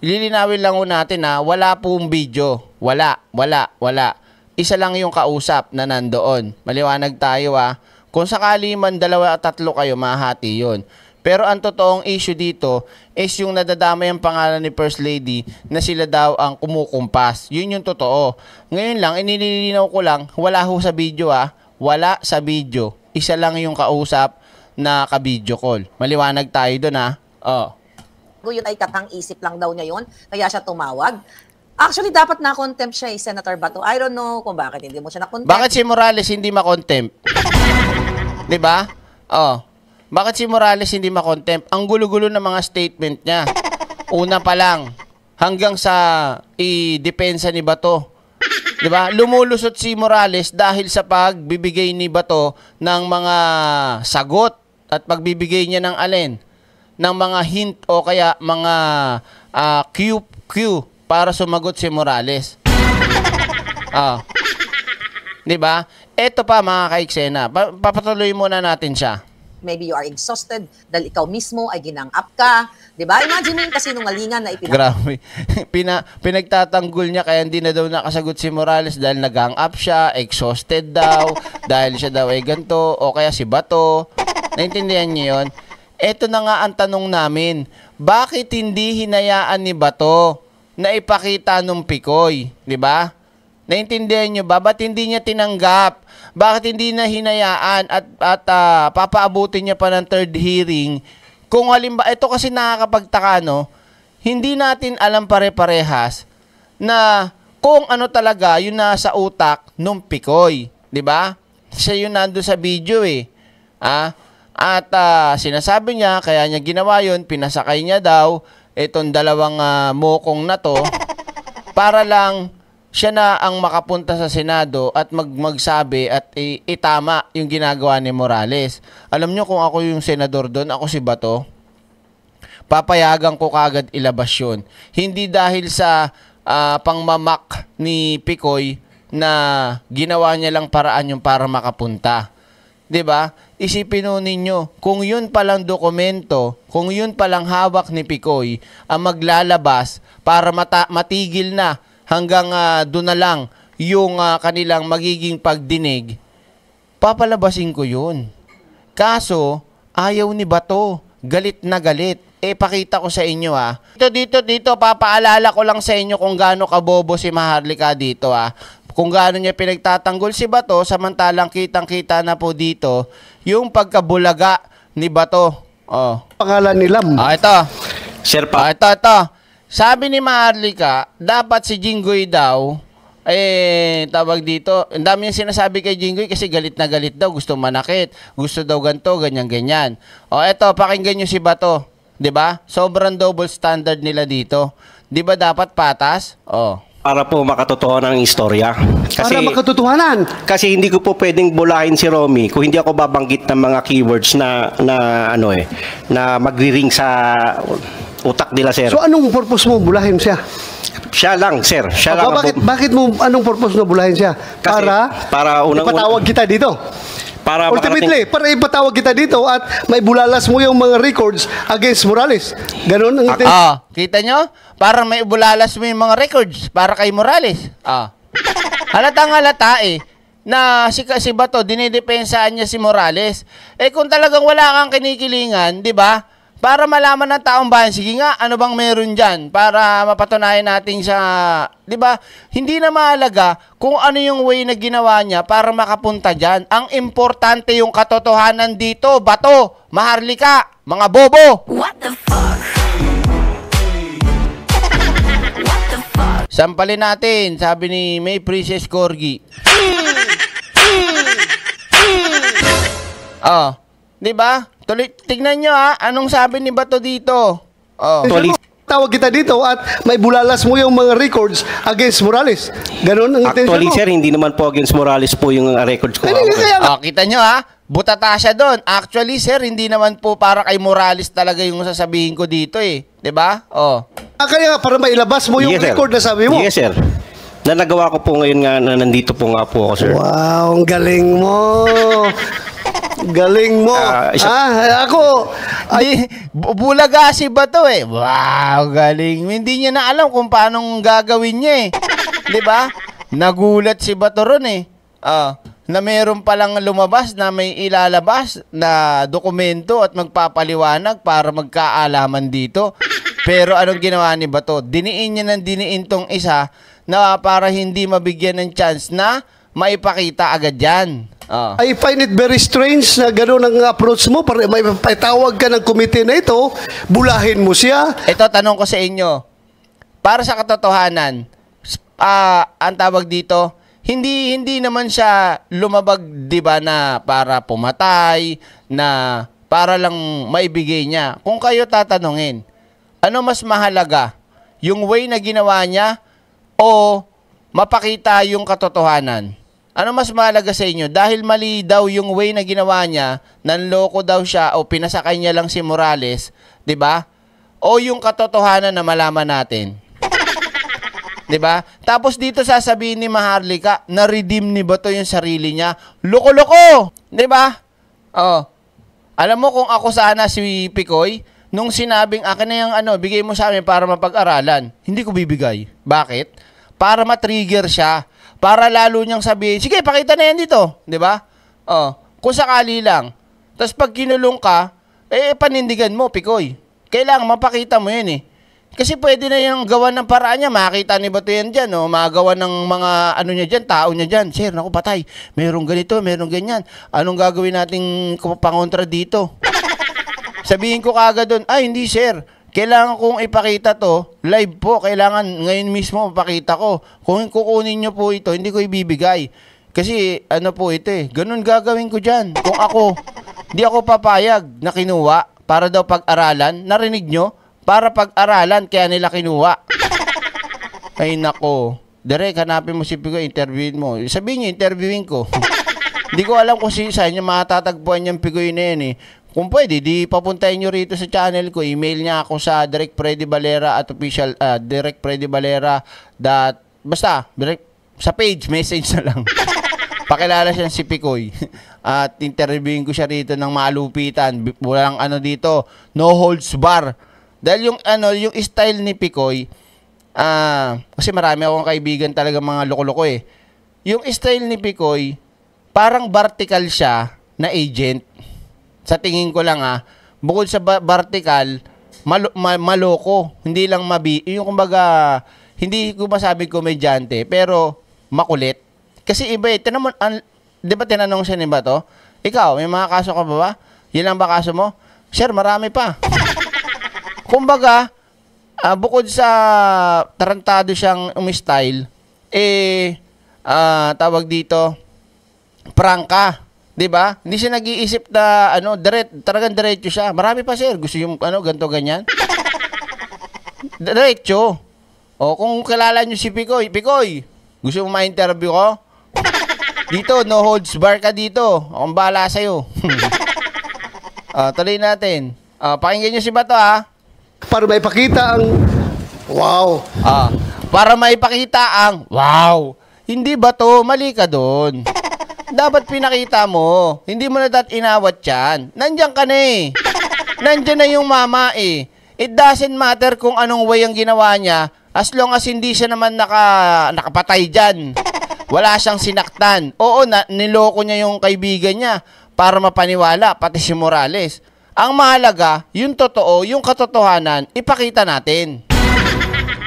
lilinawin lang ho natin na wala pong video. Wala, wala, wala. Isa lang yung kausap na nandoon. Maliwanag tayo ha. Ah. Kung sakali man dalawa at tatlo kayo, mahati yon. Pero ang totoong issue dito is yung nadadamay ang pangalan ni First Lady na sila daw ang kumukumpas. Yun yung totoo. Ngayon lang, inililinaw ko lang, wala ho sa video ha. Ah. Wala sa video. Isa lang yung kausap na ka-video call. Maliwanag tayo doon ha. Ah. Oh yun ay katang isip lang daw niya yun, kaya siya tumawag. Actually, dapat na-contempt siya eh, Senator Bato. I don't know kung bakit hindi mo siya na-contempt. Bakit si Morales hindi ma-contempt? Di ba? Oh. Bakit si Morales hindi ma-contempt? Ang gulo-gulo ng mga statement niya. Una pa lang, hanggang sa i-depensa ni Bato. 'di ba? Lumulusot si Morales dahil sa pagbibigay ni Bato ng mga sagot at pagbibigay niya ng alin ng mga hint o kaya mga uh, cue, Q para sumagot si Morales. oh. 'Di ba? Ito pa mga kaiksena, papatuloy muna natin siya. Maybe you are exhausted dahil ikaw mismo ay ginang-up ka. 'Di ba? Imagine mo yung kasinungalingan na ipinag... Grabe. Pina, pinagtatanggol niya kaya hindi na daw nakasagot si Morales dahil nagang up siya, exhausted daw, dahil siya daw ay ganto o kaya si Bato. Naintindihan niyo 'yon? Ito na nga ang tanong namin, bakit hindi hinayaan ni Bato na ipakita nung Pikoy, di ba? Naintindihan nyo ba? Ba't hindi niya tinanggap? Bakit hindi na hinayaan at, at uh, papaabutin niya pa ng third hearing? Kung halimbawa, ito kasi nakakapagtaka, no? Hindi natin alam pare-parehas na kung ano talaga yung nasa utak nung Pikoy. 'di ba? Siya yung nandoon sa video eh. Ah, at uh, sinasabi niya, kaya niya ginawa yun, pinasakay niya daw itong dalawang uh, mokong na to para lang siya na ang makapunta sa Senado at mag magsabi at i- itama yung ginagawa ni Morales. Alam nyo kung ako yung senador doon, ako si Bato, papayagan ko kagad ilabas yun. Hindi dahil sa uh, pangmamak ni Picoy na ginawa niya lang paraan yung para makapunta. 'Di ba? Isipin nun ninyo, kung yun palang dokumento, kung yun palang hawak ni Picoy, ang maglalabas para mata- matigil na hanggang uh, ah, doon na lang yung uh, kanilang magiging pagdinig, papalabasin ko yun. Kaso, ayaw ni Bato. Galit na galit eh pakita ko sa inyo ha. Ah. Dito, dito, dito, papaalala ko lang sa inyo kung gaano kabobo si Maharlika dito ha. Ah. Kung gaano niya pinagtatanggol si Bato, samantalang kitang-kita na po dito, yung pagkabulaga ni Bato. Oh. Pangalan ni Lam. Ah, ito. Sir pa. Ah, ito, ito. Sabi ni Maharlika, dapat si Jinggoy daw, eh, tawag dito, ang dami yung sinasabi kay Jingoy kasi galit na galit daw, gusto manakit, gusto daw ganto, ganyan-ganyan. O, oh, eto, pakinggan nyo si Bato. 'Di ba? Sobrang double standard nila dito. 'Di ba dapat patas? Oh. Para po makatotohanan ang istorya. Kasi, Para makatotohanan. Kasi hindi ko po pwedeng bulahin si Romy kung hindi ako babanggit ng mga keywords na na ano eh na magri-ring sa utak nila sir. So anong purpose mo bulahin siya? Siya lang, sir. Siya Aba, lang. Bakit, bakit mo, anong purpose mo bulahin siya? Kasi, para, para unang, ipatawag kita dito. Para Ultimately, makarating... para ipatawag kita dito at may bulalas mo yung mga records against Morales. Ganun ang intent. Ah, ah, kita nyo? Parang maibulalas mo yung mga records para kay Morales. Ah. Halatang halata eh na si, si Bato, dinidepensaan niya si Morales. Eh kung talagang wala kang kinikilingan, di ba? Para malaman ng taong bayan, sige nga, ano bang meron dyan? Para mapatunayan natin sa, di ba, hindi na mahalaga kung ano yung way na ginawa niya para makapunta dyan. Ang importante yung katotohanan dito, bato, maharlika, mga bobo. What the fuck? Sampalin natin, sabi ni May Princess Corgi. Hmm. Hmm. Hmm. oh, 'di ba? Tuloy, tignan nyo ha, anong sabi ni Bato dito? Oh. Tuloy, tawag kita dito at may bulalas mo yung mga records against Morales. Ganun ang intention Actually, mo. sir, hindi naman po against Morales po yung uh, records ko. Hindi, kaya, oh, kita nyo ha, butata siya doon. Actually, sir, hindi naman po para kay Morales talaga yung sasabihin ko dito eh. ba? Diba? Oh. Ah, kaya nga, para mailabas mo yung yes, record na sabi mo. Yes, sir. Na nagawa ko po ngayon nga na nandito po nga po ako, sir. Wow, ang galing mo. Galing mo. Uh, ah, ako, ay, bulagasi ba to eh? Wow, galing. Hindi niya na alam kung paanong gagawin niya eh. ba? Diba? Nagulat si Batoron eh. Ah. Uh, na meron palang lumabas na may ilalabas na dokumento at magpapaliwanag para magkaalaman dito. Pero anong ginawa ni Bato? Diniin niya ng diniin tong isa na para hindi mabigyan ng chance na maipakita agad yan. Oh. I find it very strange na gano'n ang approach mo. Para may patawag ka ng committee na ito, bulahin mo siya. Ito, tanong ko sa inyo. Para sa katotohanan, uh, ang tawag dito, hindi hindi naman siya lumabag 'di ba na para pumatay na para lang maibigay niya. Kung kayo tatanungin, ano mas mahalaga? Yung way na ginawa niya o mapakita yung katotohanan? Ano mas mahalaga sa inyo? Dahil mali daw yung way na ginawa niya, nanloko daw siya o pinasakay niya lang si Morales, 'di ba? O yung katotohanan na malaman natin. 'Di ba? Tapos dito sasabihin ni Maharlika, na-redeem ni Bato yung sarili niya. Loko-loko, 'di ba? Oh. Alam mo kung ako sana si Picoy, nung sinabing akin na yung ano, bigay mo sa amin para mapag-aralan, hindi ko bibigay. Bakit? Para matrigger siya para lalo niyang sabihin, sige, pakita na yan dito, 'di ba? Oh, kung sakali lang. Tapos pag kinulong ka, eh panindigan mo, pikoy. Kailangan mapakita mo 'yun eh. Kasi pwede na yung gawa ng paraan niya. Makita ni Bato yan dyan. No? Oh. Magawa ng mga ano niya dyan, tao niya dyan. Sir, naku patay. Merong ganito, merong ganyan. Anong gagawin nating pangontra dito? Sabihin ko kagad doon, ay hindi sir, kailangan kong ipakita to, live po, kailangan ngayon mismo ipakita ko. Kung kukunin nyo po ito, hindi ko ibibigay. Kasi ano po ito eh, ganun gagawin ko dyan. Kung ako, hindi ako papayag na kinuha para daw pag-aralan, narinig nyo, para pag-aralan kaya nila kinuha. Ay nako, Derek, kanapin mo si Pico, interviewin mo. Sabihin nyo, interviewin ko. Hindi ko alam kung si sa inyo matatagpuan yung pigoy na yan eh. Kung pwede, di papuntahin nyo rito sa channel ko. Email niya ako sa directpredibalera at official, uh, ah, directpredibalera dot, basta, direct, sa page, message na lang. Pakilala siya si Picoy. at interviewin ko siya rito ng malupitan. Walang ano dito, no holds bar. Dahil yung, ano, yung style ni Picoy, ah, uh, kasi marami akong kaibigan talaga mga loko-loko eh. Yung style ni Picoy, parang vertical siya na agent sa tingin ko lang ah, bukod sa vertical, mal- mal- maloko, hindi lang mabi, yung kumbaga, hindi ko masabi komedyante, pero makulit. Kasi iba eh, tinaman, an, di ba tinanong siya ba to? Ikaw, may mga kaso ka ba ba? Yan lang ba kaso mo? Sir, marami pa. kumbaga, uh, bukod sa tarantado siyang umistyle, eh, uh, tawag dito, prangka 'Di ba? Hindi siya nag-iisip na ano, direct, talagang diretso siya. Marami pa sir, gusto yung ano, ganto ganyan. diretso. O kung kilala niyo si Picoy, Picoy, gusto mo ma-interview ko? Dito, no holds bar ka dito. Akong bala bahala sa'yo. uh, tuloy natin. Uh, pakinggan niyo si Bato ha. Para may pakita ang wow. Uh, para may pakita ang wow. Hindi ba to mali ka doon dapat pinakita mo. Hindi mo na dapat inawat yan. Nandiyan ka na eh. Nandiyan na yung mama eh. It doesn't matter kung anong way ang ginawa niya as long as hindi siya naman naka, nakapatay dyan. Wala siyang sinaktan. Oo, na, niloko niya yung kaibigan niya para mapaniwala, pati si Morales. Ang mahalaga, yung totoo, yung katotohanan, ipakita natin.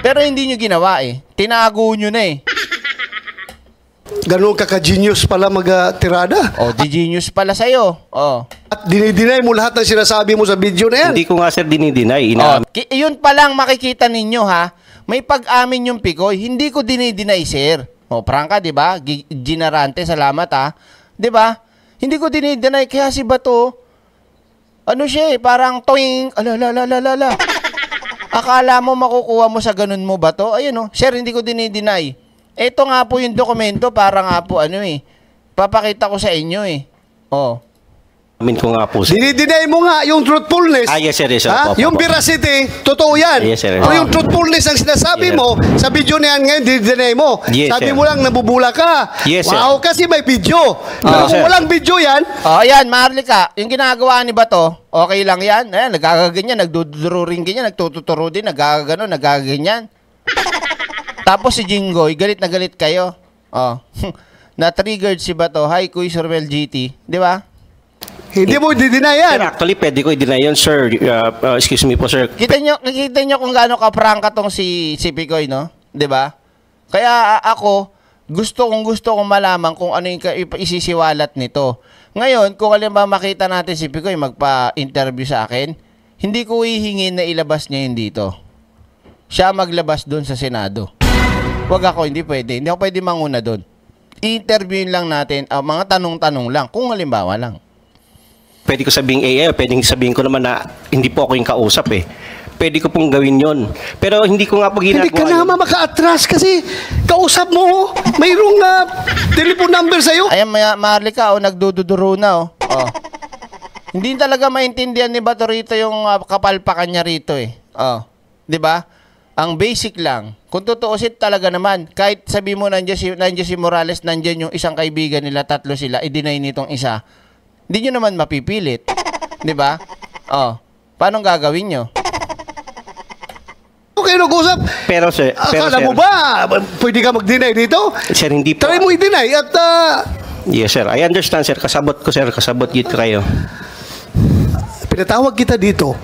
Pero hindi niyo ginawa eh. Tinago niyo na eh. Ganun ka ka-genius pala mag-tirada. O, oh, di genius pala sa'yo. Oh. At dinidinay mo lahat ng sinasabi mo sa video na yan. Hindi ko nga sir dinideny. Ina- oh. yun pa lang makikita ninyo ha. May pag-amin yung Pikoy. Hindi ko dinideny, sir. O, oh, prangka, di ba? Gi- Ginarante, salamat ha. Di ba? Hindi ko dinideny. Kaya si Bato, ano siya eh, parang toing, alalalalala. Akala mo makukuha mo sa ganun mo Bato? Ayun o, oh. sir, hindi ko dinideny. Ito nga po yung dokumento para nga po ano eh. Papakita ko sa inyo eh. Oh. Amin ko nga po. Sir. Dinideny mo nga yung truthfulness. Ah, yes, sir. Yes, sir. Ha? Opo, yung opo. veracity, totoo yan. Yes, sir. Pero yung truthfulness ang sinasabi yes. mo, sa video na yan ngayon, dinideny mo. Yes, Sabi sir. mo lang, nabubula ka. Yes, sir. Wow, kasi may video. Oh, ah, Pero kung walang video yan. Oh, yan, Marlika. Yung ginagawa ni Bato, okay lang yan. Ayan, nagkakaganyan, nagduduro rin ganyan, nagtututuro din, nagkakaganon, nagkakaganyan. Tapos si Jingoy, galit na galit kayo. Oh. Na-triggered si Bato. Hi, Kuy Sormel GT. Di ba? Hindi mo didinay yan. Sir, actually, pwede ko i-deny yan, sir. Uh, uh, excuse me po, sir. Kita nyo, kita nyo kung gaano ka-prangka tong si, si Picoy, no? Di ba? Kaya uh, ako, gusto kong gusto kong malaman kung ano yung isisiwalat nito. Ngayon, kung ba makita natin si Picoy magpa-interview sa akin, hindi ko hihingin na ilabas niya yun dito. Siya maglabas doon sa Senado. Wag ako, hindi pwede. Hindi ako pwede manguna doon. interviewin lang natin, uh, mga tanong-tanong lang, kung halimbawa lang. Pwede ko sabihin eh, eh pwedeng sabihin ko naman na hindi po ako yung kausap eh. Pwede ko pong gawin yon. Pero hindi ko nga po ginagawa. Hindi ka yun. naman maka-atras kasi kausap mo, oh. mayroong uh, telephone number sa'yo. Ayan, may, maarli ka, oh, nagdududuro na. Oh. oh. hindi talaga maintindihan ni Bato rito yung uh, kapalpakan niya rito eh. Oh. 'Di ba? Ang basic lang kung tutuusin talaga naman, kahit sabi mo nandiyan si, nandiyan si Morales, nandiyan yung isang kaibigan nila, tatlo sila, i-deny nitong isa, hindi nyo naman mapipilit. Di ba? Oh, paano gagawin nyo? kayo nag-usap. Pero sir, pero akala sir. mo ba pwede ka mag-deny dito? Sir, hindi po. Try mo i-deny at uh, Yes sir, I understand sir. Kasabot ko sir, kasabot git kayo. Pinatawag kita dito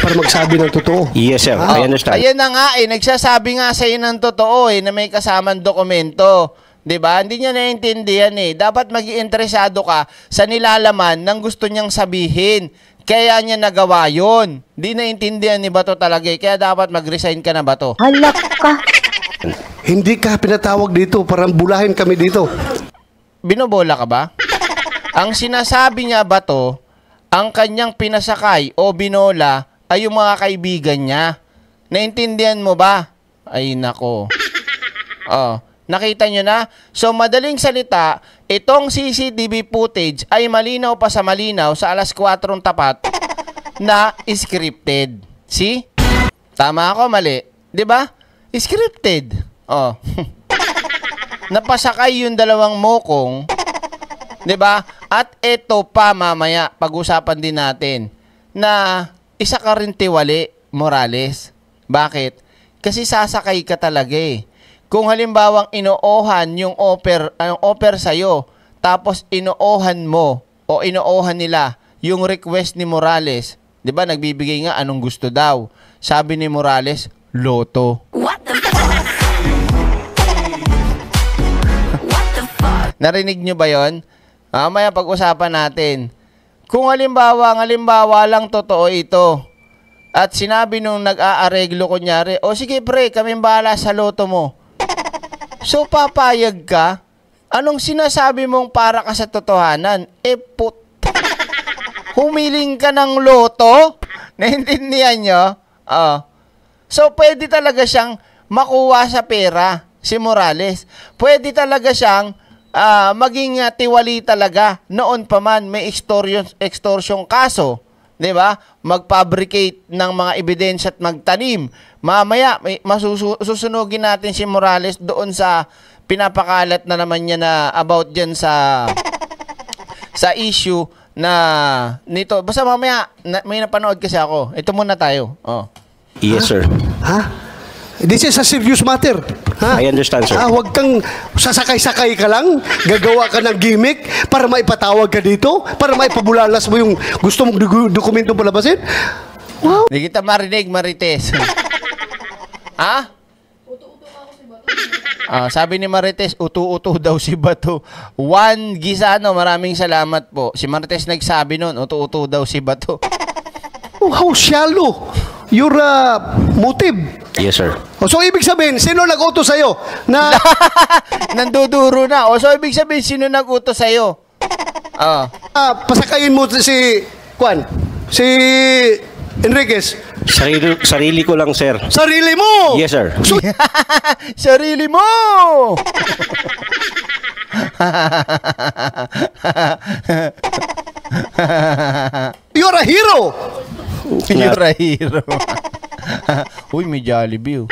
para magsabi ng totoo. Yes, sir. Ah, I understand. Ayan na nga eh, nagsasabi nga sa iyo totoo eh, na may kasamang dokumento. 'Di ba? Hindi niya naiintindihan eh. Dapat maging interesado ka sa nilalaman ng gusto niyang sabihin. Kaya niya nagawa yon. Hindi naiintindihan ni Bato talaga eh. Kaya dapat mag-resign ka na Bato. Halak ka. Hindi ka pinatawag dito. Parang bulahin kami dito. Binobola ka ba? Ang sinasabi niya Bato, ang kanyang pinasakay o binola ay yung mga kaibigan niya. Naintindihan mo ba? Ay nako. Oh, nakita niyo na? So madaling salita, itong CCTV footage ay malinaw pa sa malinaw sa alas 4 tapat na scripted. See? Tama ako, mali. 'Di ba? Scripted. Oh. Napasakay yung dalawang mokong, 'di ba? At ito pa mamaya pag-usapan din natin na isa ka rin tiwali, Morales. Bakit? Kasi sasakay ka talaga eh. Kung halimbawang inoohan yung offer, ah, yung offer sa'yo, tapos inoohan mo o inoohan nila yung request ni Morales, di ba nagbibigay nga anong gusto daw. Sabi ni Morales, loto. What the fuck? Narinig nyo ba yon? Mamaya ah, pag-usapan natin kung halimbawa, halimbawa lang totoo ito, at sinabi nung nag-aareglo kunyari, o sige pre, kami bala sa loto mo. So papayag ka? Anong sinasabi mong para ka sa totohanan? E put... Humiling ka ng loto? Naintindihan nyo? Oh. So pwede talaga siyang makuha sa pera si Morales. Pwede talaga siyang uh, maging uh, tiwali talaga noon pa man may extortion, extortion kaso, 'di ba? Magfabricate ng mga ebidensya at magtanim. Mamaya may masusunugin natin si Morales doon sa pinapakalat na naman niya na about diyan sa sa issue na nito. Basta mamaya na, may napanood kasi ako. Ito muna tayo. Oh. Yes, sir. Ha? Huh? This is a serious matter. Ha? I understand, sir. Ah, wag kang sasakay-sakay ka lang, gagawa ka ng gimmick para maipatawag ka dito, para maipabulalas mo yung gusto mong dokumento palabasin. Wow. Hindi kita marinig, Marites. ha? Uh, sabi ni Marites, utu-utu daw si Bato. Juan Gizano, maraming salamat po. Si Marites nagsabi noon, utu-utu daw si Bato. Oh, how shallow your uh, motive. Yes, sir. O, oh, so, ibig sabihin, sino nag-utos sa'yo? Na... Nanduduro na. O, oh, so, ibig sabihin, sino nag-utos sa'yo? Ah. Uh, pasakayin mo si, Kwan, si Enriquez. Sarili, sarili ko lang, sir. Sarili mo? Yes, sir. So, sarili mo! You're a hero! You're a hero. Uy, may Jollibee. Oh.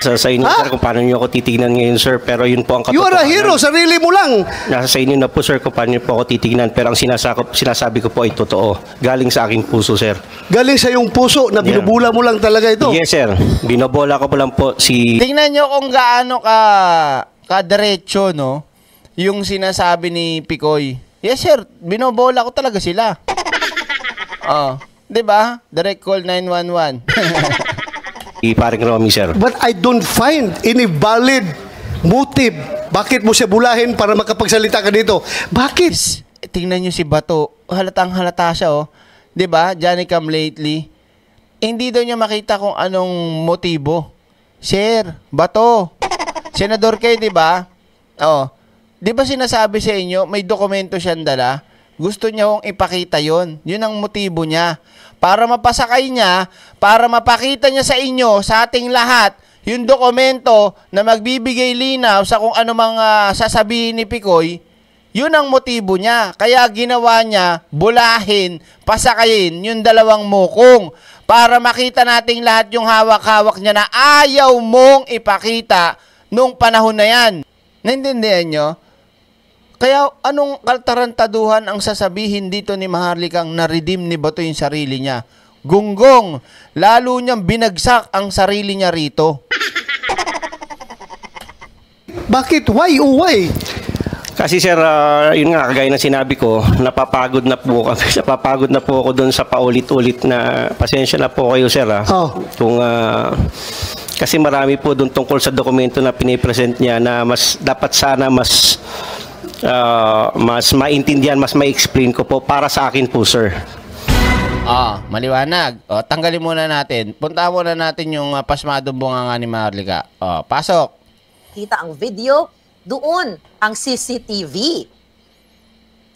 Sa, sa inyo, ha? sir, kung paano niyo ako titignan ngayon, sir. Pero yun po ang katotohanan. You are a hero! Sarili mo lang! Nasa sa inyo na po, sir, kung paano niyo po ako titignan. Pero ang sinasakop, sinasabi ko po ay totoo. Galing sa aking puso, sir. Galing sa iyong puso na binubula yeah. mo lang talaga ito? Yes, sir. Binobola ko po lang po si... Tingnan niyo kung gaano ka kadiretso, no? Yung sinasabi ni Picoy. Yes, sir. Binobola ko talaga sila. Oo. uh. 'Di ba? Direct call 911. Iparing eh, Romy, sir. But I don't find any valid motive. Bakit mo siya bulahin para makapagsalita ka dito? Bakit? S- tingnan niyo si Bato. Halatang halata siya, oh. 'Di ba? Johnny come lately. hindi daw niya makita kung anong motibo. Sir, Bato. Senador kay, 'di ba? Oh. 'Di ba sinasabi sa inyo may dokumento siyang dala? Gusto niya hong ipakita yon. Yun ang motibo niya. Para mapasakay niya, para mapakita niya sa inyo, sa ating lahat, yung dokumento na magbibigay linaw sa kung ano mga sasabihin ni Picoy, yun ang motibo niya. Kaya ginawa niya, bulahin, pasakayin yung dalawang mukong para makita nating lahat yung hawak-hawak niya na ayaw mong ipakita nung panahon na yan. Naintindihan niyo? Kaya anong kaltarantaduhan ang sasabihin dito ni Maharlikang na-redeem ni Bato yung sarili niya? Gunggong, lalo niyang binagsak ang sarili niya rito. Bakit? Why? Oh, why? Kasi sir, uh, yun nga, kagaya ng sinabi ko, napapagod na po kami. napapagod na po ako doon sa paulit-ulit na pasensya na po kayo sir. Ah. Oh. Kung, uh, kasi marami po doon tungkol sa dokumento na pinipresent niya na mas dapat sana mas uh, mas maintindihan, mas ma-explain ko po para sa akin po, sir. Ah, maliwanag. O, oh, tanggalin muna natin. Punta muna natin yung uh, pasmadong bunga nga ni Marlica. O, oh, pasok. Kita ang video, doon ang CCTV.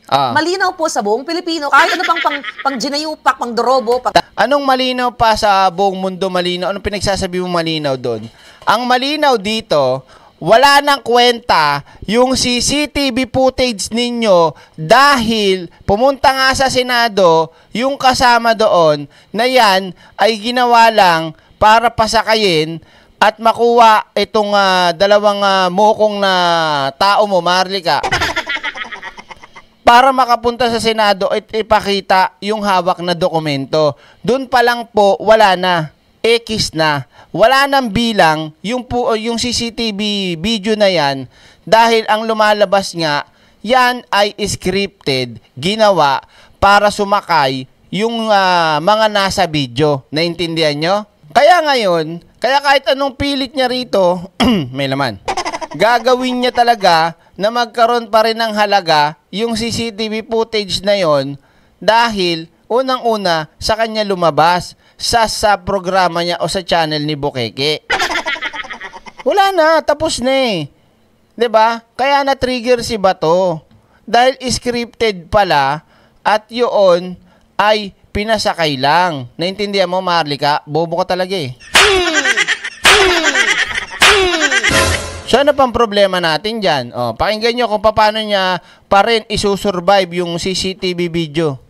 Ah. Malinaw po sa buong Pilipino, kahit ano pang pang, pang ginayupak, pang dorobo. Pang... Anong malinaw pa sa buong mundo malinaw? Anong pinagsasabi mo malinaw doon? Ang malinaw dito, wala nang kwenta yung CCTV footage ninyo dahil pumunta nga sa Senado yung kasama doon na yan ay ginawa lang para pasakayin at makuha itong uh, dalawang uh, ah, mukong na tao mo, Marlika. para makapunta sa Senado at ipakita yung hawak na dokumento. Doon pa lang po, wala na. X na wala nang bilang yung po yung CCTV video na yan dahil ang lumalabas nga yan ay scripted ginawa para sumakay yung uh, mga nasa video naintindihan nyo kaya ngayon kaya kahit anong pilit niya rito may laman gagawin niya talaga na magkaroon pa rin ng halaga yung CCTV footage na yon dahil unang-una sa kanya lumabas sa, sa programa niya o sa channel ni Bukeke. Wala na, tapos na eh. 'Di ba? Kaya na-trigger si Bato. Dahil scripted pala at yun ay pinasakay lang. Naintindihan mo, Marlika? Bobo ka talaga eh. So ano pang problema natin dyan? O, oh, pakinggan nyo kung paano niya pa rin isusurvive yung CCTV video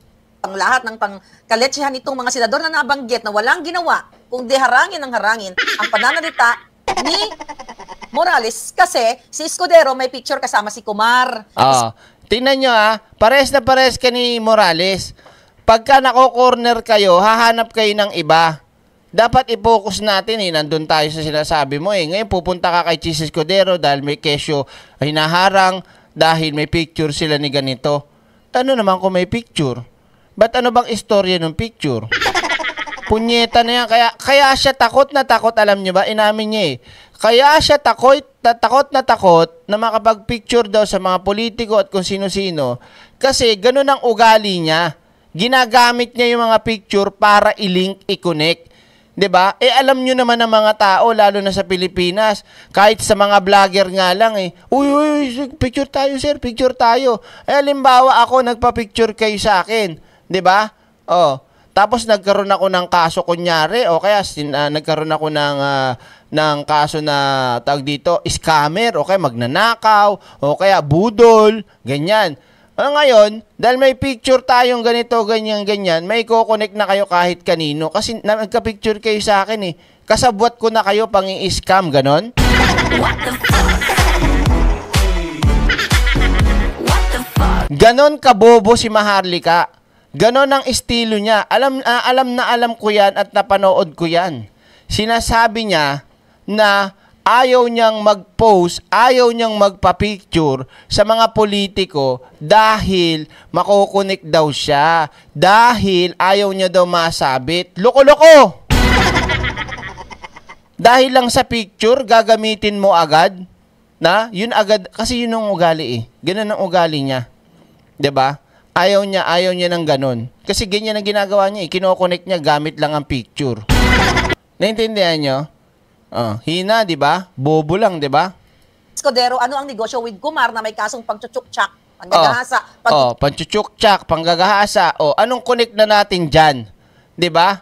ang lahat ng pangkaletsihan nitong mga senador na nabanggit na walang ginawa kundi harangin ng harangin ang pananalita ni Morales kasi si Escudero may picture kasama si Kumar. Oo. Ah, tingnan nyo ah, pares na pares ka ni Morales. Pagka nako-corner kayo, hahanap kayo ng iba. Dapat i-focus natin eh, nandun tayo sa sinasabi mo eh. Ngayon pupunta ka kay Chis Escudero dahil may kesyo hinaharang, dahil may picture sila ni ganito. Ano naman kung may picture? Ba't ano bang istorya ng picture? Punyeta na yan. Kaya, kaya siya takot na takot, alam niyo ba? Inamin niya eh. Kaya siya takot na takot na takot na makapag-picture daw sa mga politiko at kung sino-sino. Kasi ganun ang ugali niya. Ginagamit niya yung mga picture para i-link, i-connect. 'di ba? Eh alam niyo naman ng mga tao lalo na sa Pilipinas, kahit sa mga vlogger nga lang eh. Uy, uy, picture tayo, sir, picture tayo. Eh halimbawa ako nagpa-picture kayo sa akin. 'Di ba? Oh. Tapos nagkaroon ako ng kaso kunyari o kaya sin, uh, nagkaroon ako ng uh, ng kaso na tag dito scammer o kaya magnanakaw o kaya budol, ganyan. Uh, ngayon, dahil may picture tayong ganito, ganyan, ganyan, may kukonek na kayo kahit kanino. Kasi nagka-picture kayo sa akin eh. Kasabwat ko na kayo pang i-scam, ganon? Ganon kabobo si Maharlika. Ganon ang estilo niya. Alam, uh, alam na alam ko yan at napanood ko yan. Sinasabi niya na ayaw niyang mag-post, ayaw niyang magpa-picture sa mga politiko dahil makukunik daw siya. Dahil ayaw niya daw masabit. Loko-loko! dahil lang sa picture, gagamitin mo agad na yun agad, kasi yun ang ugali eh. Ganun ang ugali niya. ba? Diba? Ayaw niya, ayaw niya ng ganun. Kasi ganyan ang ginagawa niya eh. Kinoconnect niya gamit lang ang picture. Naintindihan niyo? Oh, hina, di ba? Bobo lang, di ba? Escudero, ano ang negosyo with Kumar na may kasong pagchuchukchak, panggagahasa? Pag- oh. oh, pagchuchukchak, panggagahasa. Oh, anong connect na natin diyan? Di ba?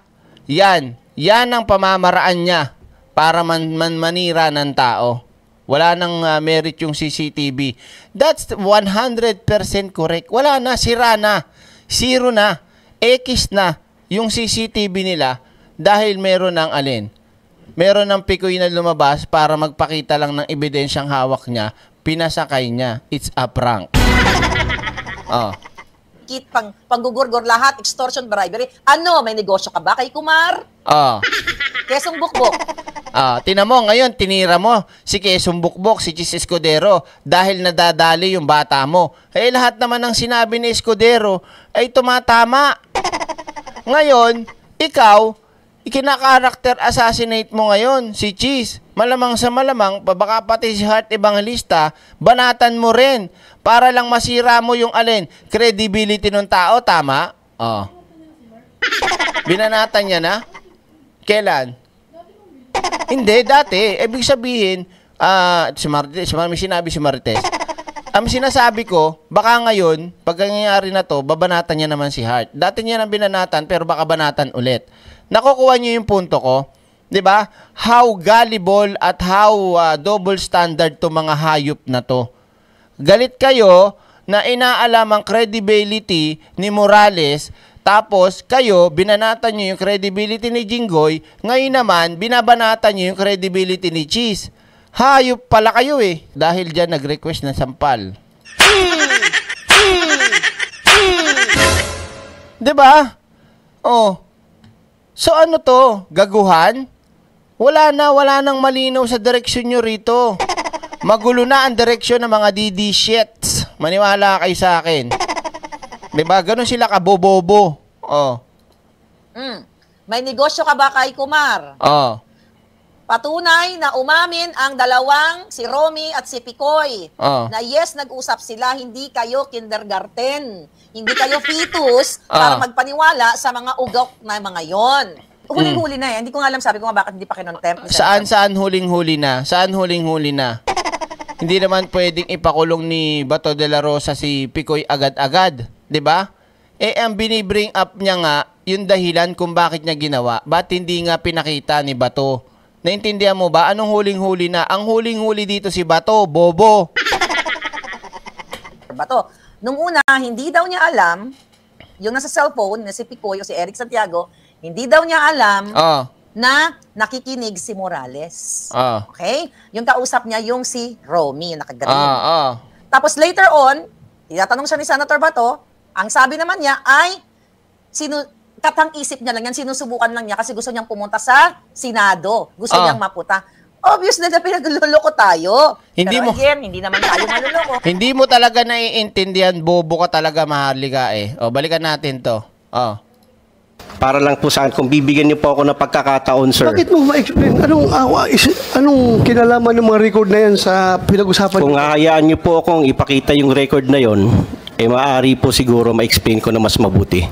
Yan. Yan ang pamamaraan niya para man, man manira ng tao. Wala nang uh, merit yung CCTV. That's 100% correct. Wala na, sira na, zero na, X na yung CCTV nila dahil meron ng alin. Meron ng pikoy na lumabas para magpakita lang ng ebidensyang hawak niya, pinasakay niya. It's a prank. oh kit, pang, panggugurgor lahat, extortion, bribery. Ano, may negosyo ka ba kay Kumar? Oo. Oh. Ah. Kesong bukbok. Ah, tina mo, ngayon tinira mo si Kesong Bukbok, si Chis Escudero dahil nadadali yung bata mo. Eh lahat naman ng sinabi ni Escudero ay tumatama. Ngayon, ikaw, ikinakarakter assassinate mo ngayon si Cheese. Malamang sa malamang, baka pati si Heart Evangelista, banatan mo rin para lang masira mo yung alin, credibility ng tao, tama? Oo. Oh. Binanatan niya na? Kailan? Hindi, dati. Ibig sabihin, ah, uh, si Marites, si Mar- may sinabi si Marites. Ang sinasabi ko, baka ngayon, pag nangyayari na to, babanatan niya naman si Hart. Dati niya nang binanatan, pero baka banatan ulit. Nakukuha niyo yung punto ko? 'Di ba? How gullible at how uh, double standard 'to mga hayop na 'to. Galit kayo na inaalam ang credibility ni Morales tapos kayo, binanatan niyo yung credibility ni Jinggoy. Ngayon naman, binabanata niyo yung credibility ni Cheese. Hayop pala kayo eh. Dahil diyan nag-request ng sampal. 'Di ba? Oh. So ano to? Gaguhan? Wala na, wala nang malinaw sa direksyon nyo rito. Magulo na ang direksyon ng mga DD shits. Maniwala kayo sa akin. Diba? Ganun sila kabobobo. Oh. Mm. May negosyo ka ba kay Kumar? Oh. Patunay na umamin ang dalawang, si Romy at si Picoy, oh. na yes, nag-usap sila, hindi kayo kindergarten, hindi kayo fetus, oh. para magpaniwala sa mga ugok na mga yon. Mm. Huling-huli na eh. Hindi ko nga alam sabi ko nga bakit hindi pa kinontempt. Saan saan huling-huli na? Saan huling-huli na? Hindi naman pwedeng ipakulong ni Bato de la Rosa si Picoy agad-agad, 'di ba? Eh ang binibring up niya nga yung dahilan kung bakit niya ginawa. Ba't hindi nga pinakita ni Bato? Naintindihan mo ba? Anong huling-huli na? Ang huling-huli dito si Bato, bobo. Bato. Nung una, hindi daw niya alam yung nasa cellphone na si Picoy o si Eric Santiago, hindi daw niya alam oh. na nakikinig si Morales. Oh. Okay? Yung kausap niya yung si Romy, yung nakagreen. Oh, ah, oh. Tapos later on, tinatanong siya ni Senator Bato, ang sabi naman niya ay sino katang isip niya lang yan, sinusubukan lang niya kasi gusto niyang pumunta sa Senado. Gusto oh. niyang maputa. Obvious na na pinagluloko tayo. Hindi Pero mo, again, hindi naman tayo maluloko. hindi mo talaga naiintindihan, bobo ka talaga, maharlika eh. O, balikan natin to. O. Para lang po saan, kung bibigyan niyo po ako ng pagkakataon, sir. Bakit mo ma-explain? Anong, ah, anong kinalaman ng mga record na yan sa pinag-usapan? Kung hahayaan niyo po akong ipakita yung record na yon, eh maaari po siguro ma-explain ko na mas mabuti.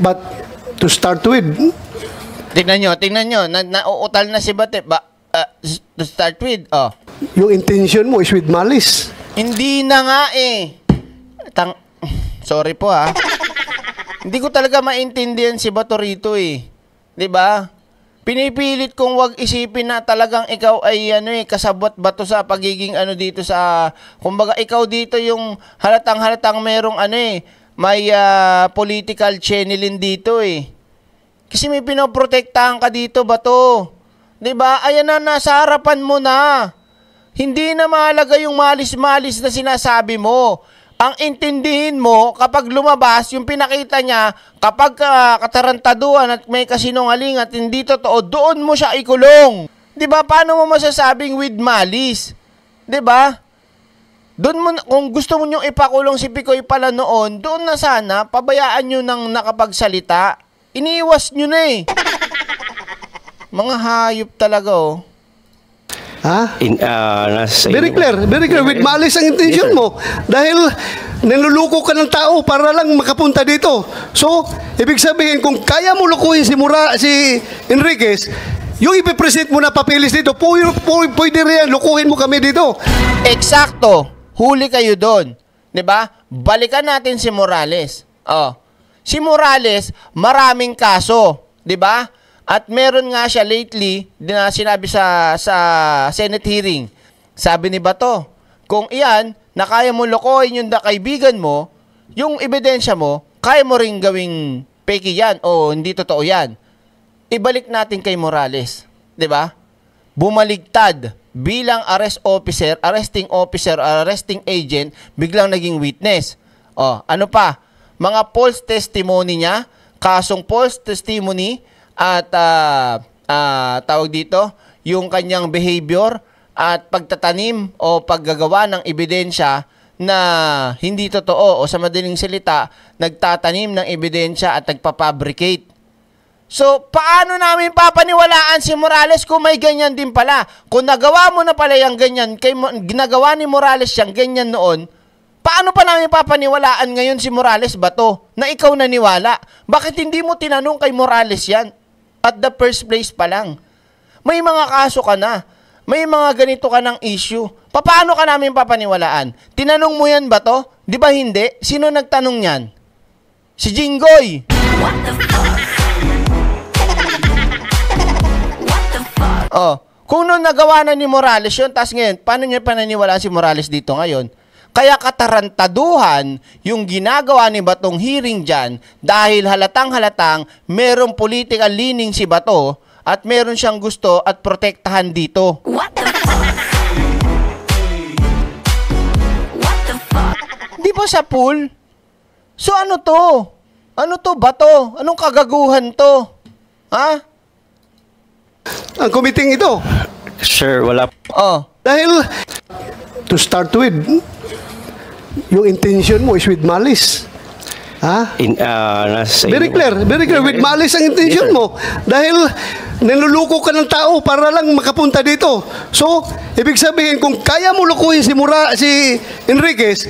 But to start with, Tingnan nyo, tingnan nyo. Na, nauutal na si Bate. Ba, ah, to start with, oh. yung intention mo is with malice. Hindi na nga eh. Tang... Sorry po ha. Ah. Hindi ko talaga maintindihan si Bato rito eh. 'Di ba? Pinipilit kong wag isipin na talagang ikaw ay ano eh kasabot bato sa pagiging ano dito sa kumbaga ikaw dito yung halatang halatang merong ano eh may uh, political channeling dito eh. Kasi may pinoprotektahan ka dito bato. 'Di ba? Ayan na nasa harapan mo na. Hindi na mahalaga yung malis-malis na sinasabi mo ang intindihin mo kapag lumabas yung pinakita niya kapag uh, ah, katarantaduan at may kasinungaling at hindi totoo doon mo siya ikulong 'di ba paano mo masasabing with malice 'di ba doon mo, kung gusto mo niyong ipakulong si Picoy pala noon, doon na sana, pabayaan niyo nang nakapagsalita. iniwas niyo na eh. Mga hayop talaga oh. Ha? In, uh, nasa very clear, very clear. With malice ang intention yes, mo. Dahil niluluko ka ng tao para lang makapunta dito. So, ibig sabihin, kung kaya mo lukuhin si, Mura, si Enriquez, yung ipipresent mo na papilis dito, pwede, pwede rin lukuhin mo kami dito. Eksakto. Huli kayo doon. 'di ba? Balikan natin si Morales. Oh. Si Morales, maraming kaso, 'di ba? At meron nga siya lately na sinabi sa, sa Senate hearing. Sabi ni Bato, kung iyan na kaya mo lokohin yung kaibigan mo, yung ebidensya mo, kaya mo ring gawing peki yan o hindi totoo yan. Ibalik natin kay Morales. 'di ba? Bumaligtad bilang arrest officer, arresting officer, arresting agent, biglang naging witness. O, ano pa? Mga false testimony niya, kasong false testimony, at uh, uh, tawag dito, yung kanyang behavior at pagtatanim o paggagawa ng ebidensya na hindi totoo o sa madaling salita, nagtatanim ng ebidensya at nagpapabricate. So, paano namin papaniwalaan si Morales kung may ganyan din pala? Kung nagawa mo na pala yung ganyan, kay, ginagawa ni Morales siyang ganyan noon, paano pa namin papaniwalaan ngayon si Morales ba to na ikaw naniwala? Bakit hindi mo tinanong kay Morales yan? At the first place pa lang. May mga kaso ka na. May mga ganito ka ng issue. Paano ka namin papaniwalaan? Tinanong mo yan ba to? Di ba hindi? Sino nagtanong yan? Si Jingoy! What the fuck? Oh, kung noon nagawa na ni Morales yun, tas ngayon, paano niya pananiwalaan si Morales dito ngayon? Kaya katarantaduhan yung ginagawa ni Batong hearing dyan dahil halatang-halatang merong political leaning si Bato at meron siyang gusto at protektahan dito. What the fuck? What the fuck? Di ba sa pool? So ano to? Ano to, Bato? Anong kagaguhan to? Ha? Ang kumiting ito? Sir, wala. Oh. Dahil to start with. Yung intention mo is with malice. Ha? In, uh, nasa very clear, very clear. With malice ang intention mo. Dahil niluluko ka ng tao para lang makapunta dito. So, ibig sabihin, kung kaya mo lukuhin si, Mura, si Enriquez,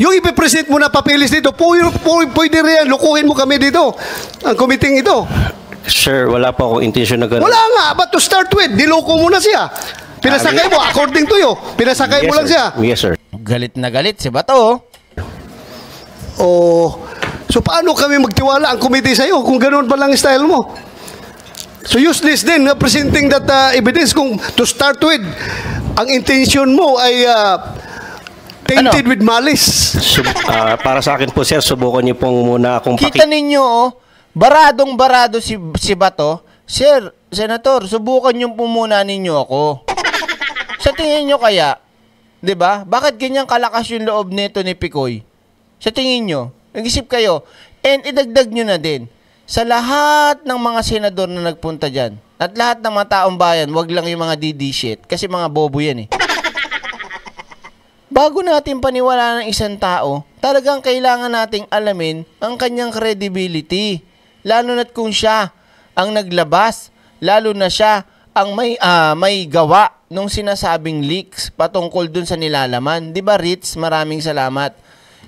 yung ipipresent mo na papilis dito, pwede rin, lukuhin mo kami dito, ang committing ito. Sir, wala pa akong intention na ganun. Wala nga, but to start with, diluko mo na siya. Pinasakay mo, according to you. Pinasakay yes, mo lang sir. siya. Yes, sir. Galit na galit si Bato. Oh, so paano kami magtiwala ang komite sa'yo kung ganoon pa lang style mo? So useless din uh, presenting that uh, evidence kung to start with, ang intention mo ay uh, tainted ano? with malice. Sub, uh, para sa akin po sir, subukan niyo pong muna akong paki- Kita ninyo, oh, baradong barado si, si Bato. Sir, Senator, subukan niyo po muna ninyo ako. Sa tingin nyo kaya, 'di ba? Bakit ganyan kalakas yung loob nito ni Picoy? Sa tingin nyo, nag-isip kayo, and idagdag nyo na din sa lahat ng mga senador na nagpunta diyan at lahat ng mga taong bayan, wag lang yung mga DD shit kasi mga bobo yan eh. Bago natin paniwala ng isang tao, talagang kailangan nating alamin ang kanyang credibility. Lalo na't kung siya ang naglabas, lalo na siya ang may uh, may gawa nung sinasabing leaks patungkol dun sa nilalaman. 'Di ba, Ritz? Maraming salamat.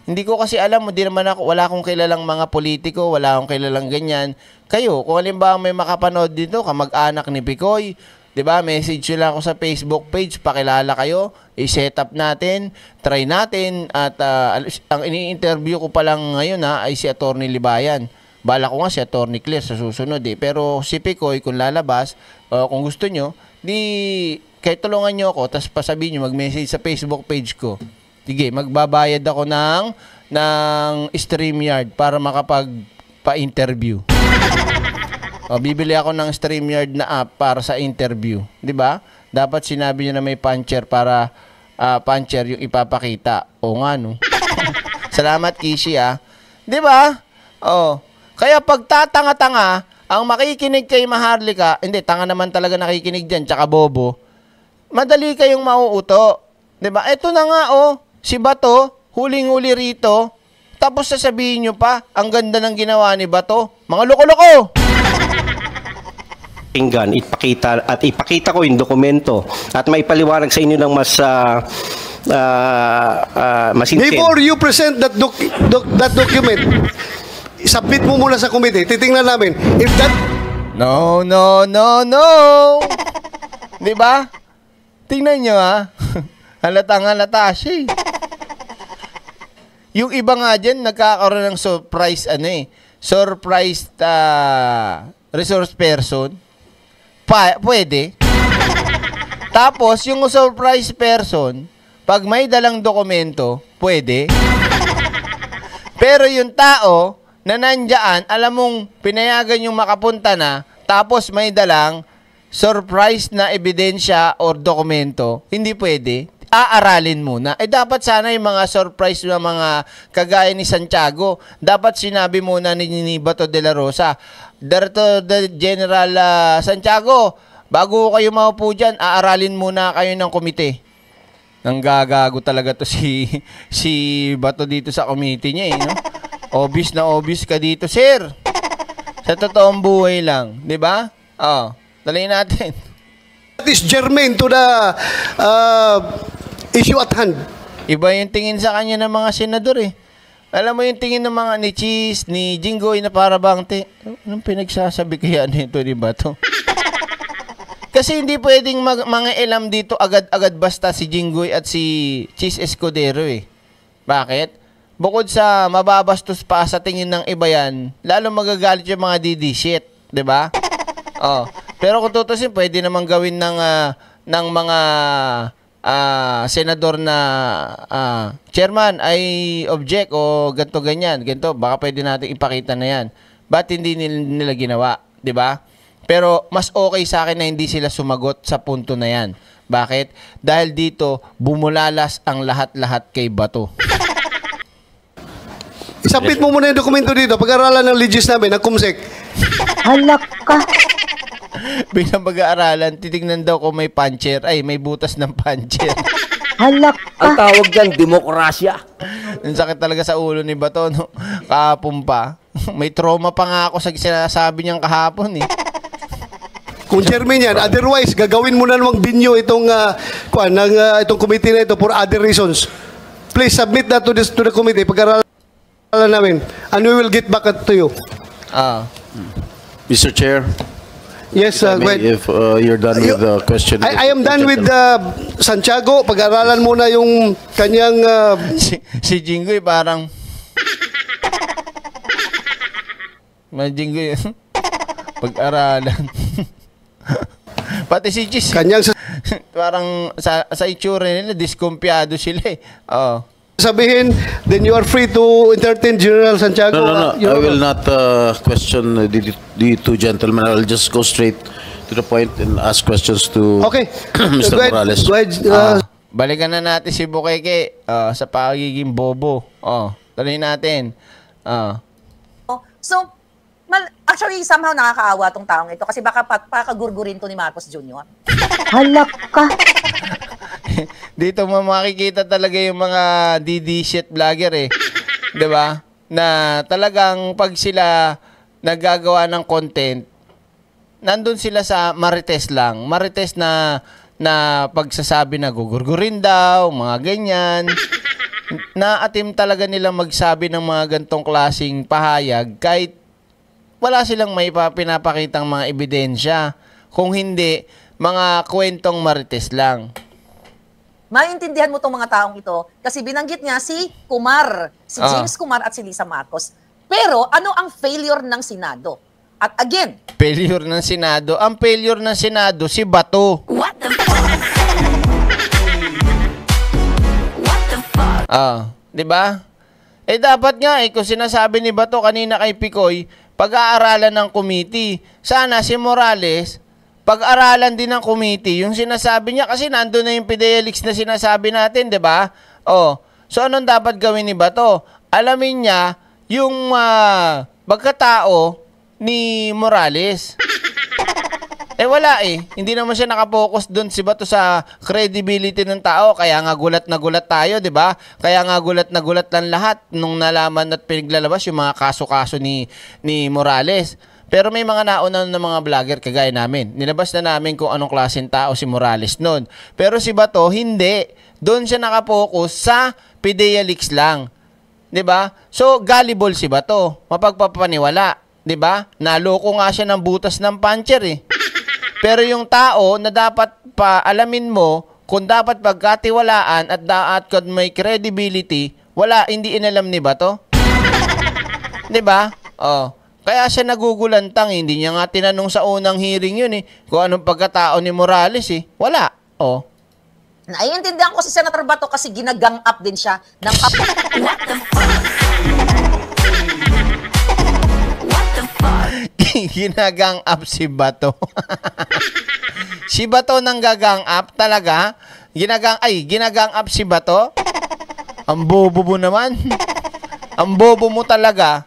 Hindi ko kasi alam, hindi naman ako, wala akong kilalang mga politiko, wala akong kilalang ganyan. Kayo, kung halimbawa may makapanood dito, kamag-anak ni Picoy, 'di ba? Message nyo lang ako sa Facebook page, pakilala kayo, i-set up natin, try natin at uh, ang ini-interview ko pa lang ngayon ha, ah, ay si Attorney Libayan. Bala ko nga si Attorney Clear sa susunod eh. Pero si Picoy, kung lalabas, uh, kung gusto nyo, di kahit tulungan nyo ako, tapos pasabihin nyo, mag-message sa Facebook page ko. Sige, magbabayad ako ng, ng StreamYard para makapag-pa-interview. o, bibili ako ng StreamYard na app para sa interview. Di ba? Dapat sinabi niya na may puncher para uh, puncher yung ipapakita. O nga, no? Salamat, Kishi, ah. Di ba? Oh, kaya pagtatanga-tanga, ang makikinig kay Maharlika, hindi, tanga naman talaga nakikinig dyan, tsaka bobo, madali kayong mauuto. ba? Diba? Ito na nga oh, si Bato, huling-huli rito, tapos sasabihin nyo pa, ang ganda ng ginawa ni Bato. Mga loko-loko! Pinggan, ipakita, at ipakita ko yung dokumento at may paliwanag sa inyo ng mas uh, ah, uh, ah, uh, ah, mas intent. Before you present that, doc, doc, that document, submit mo muna sa committee. Titingnan namin. If that... No, no, no, no! Di ba? Tingnan nyo ha. Ah. Halatang halata siya eh. Yung iba nga dyan, nagkakaroon ng surprise ano eh. Surprise uh, ah, resource person. Pa pwede. Tapos, yung surprise person, pag may dalang dokumento, pwede. Pero yung tao, na nandyan, alam mong pinayagan yung makapunta na, tapos may dalang surprise na ebidensya or dokumento, hindi pwede. Aaralin muna. Eh dapat sana yung mga surprise ng mga kagaya ni Santiago, dapat sinabi muna ni, ni Bato de la Rosa, Director General uh, Santiago, bago kayo maupo dyan, aaralin muna kayo ng komite. Nang gagago talaga to si si Bato dito sa komite niya eh, no? Obvious na obvious ka dito, sir. Sa totoong buhay lang, 'di ba? Oh, dali natin. This is germane to the uh, issue at hand. Iba yung tingin sa kanya ng mga senador eh. Alam mo yung tingin ng mga ni Cheese, ni Jingoy na para bang te, anong pinagsasabi kaya nito, di ba to? Kasi hindi pwedeng mag, mga elam dito agad-agad basta si Jingoy at si Cheese Escudero eh. Bakit? bukod sa mababastos pa sa tingin ng iba yan, lalo magagalit yung mga DD shit, 'di ba? oh. Pero kung tutusin, pwede naman gawin ng uh, ng mga uh, senador na uh, chairman ay object o ganto ganyan, ganto, baka pwede natin ipakita na 'yan. Ba't hindi nila, nila ginawa, 'di ba? Pero mas okay sa akin na hindi sila sumagot sa punto na 'yan. Bakit? Dahil dito bumulalas ang lahat-lahat kay Bato. Sapit mo muna yung dokumento dito. Pag-aralan ng legis namin, ng kumsek. Halak ka. Bilang pag-aaralan, titignan daw kung may puncher. Ay, may butas ng puncher. Halak ka. Ang tawag dyan, demokrasya. Ang sakit talaga sa ulo ni Bato, no? Kahapon pa. May trauma pa nga ako sa sinasabi niyang kahapon, eh. Kung chairman yan, otherwise, gagawin mo na namang binyo itong, uh, ah, kuan, ng, uh, itong committee na ito for other reasons. Please submit that to, this, to the committee. Pag-aralan alam namin. And we will get back to you. Ah. Mr. Hmm. Chair. Yes, uh, may, if uh, you're done with the question. I, I am done with uh, Santiago. Pag-aralan muna yung kanyang... Uh, si, si Jingoy parang... Majingoy. Pag-aralan. Pati si Jis. Kanyang... parang sa, sa itsura nila, diskumpiyado sila eh. Oo. Oh sabihin, then you are free to entertain General Santiago. No, no, no. You I will not uh, question uh, the, the two gentlemen. I'll just go straight to the point and ask questions to okay. Mr. Go Morales. Go ahead, uh, uh, balikan na natin si Bukeke uh, sa pagiging bobo. Oh, tuloy natin. Uh. Oh, so, mal actually, somehow nakakaawa tong taong ito kasi baka pakagurgurin to ni Marcos Jr. Halak ka. dito mo makikita talaga yung mga DD shit vlogger eh. 'Di ba? Na talagang pag sila naggagawa ng content, nandun sila sa marites lang. Marites na na pagsasabi na gugurgurin daw, mga ganyan. Naatim talaga nila magsabi ng mga gantong klasing pahayag kahit wala silang may pinapakitang mga ebidensya. Kung hindi, mga kwentong marites lang maintindihan mo tong mga taong ito kasi binanggit niya si Kumar, si ah. James Kumar at si Lisa Marcos. Pero ano ang failure ng Senado? At again, failure ng Senado. Ang failure ng Senado si Bato. What the fuck? What the fuck? Ah, 'di ba? Eh dapat nga eh kung sinasabi ni Bato kanina kay Picoy, pag-aaralan ng committee. Sana si Morales pag-aralan din ng committee yung sinasabi niya kasi nandoon na yung Fidelix na sinasabi natin, 'di ba? Oh. So anong dapat gawin ni Bato? Alamin niya yung uh, pagkatao ni Morales. Eh wala eh. Hindi naman siya nakapokus doon si Bato sa credibility ng tao. Kaya nga gulat na gulat tayo, di ba? Kaya nga gulat na gulat lang lahat nung nalaman at pinaglalabas yung mga kaso-kaso ni, ni Morales. Pero may mga nauna ng mga vlogger kagaya namin. Nilabas na namin kung anong klaseng tao si Morales noon. Pero si Bato, hindi. Doon siya nakapokus sa Pidea Leaks lang. 'Di ba? So, gullible si Bato. Mapagpapaniwala. 'Di ba? Naloko nga siya ng butas ng puncher eh. Pero yung tao na dapat pa alamin mo kung dapat pagkatiwalaan at daat kung may credibility, wala, hindi inalam ni Bato. 'Di ba? Oh. Kaya siya nagugulantang, hindi niya nga tinanong sa unang hearing yun eh, kung anong pagkatao ni Morales eh. Wala. Oh. Naiintindihan ko si Senator Bato kasi ginagang up din siya ng up. What the fuck? What the fuck? ginagang up si Bato. si Bato nang gagang up talaga? Ginagang, ay, ginagang up si Bato? Ang bobo mo naman. Ang bobo mo talaga.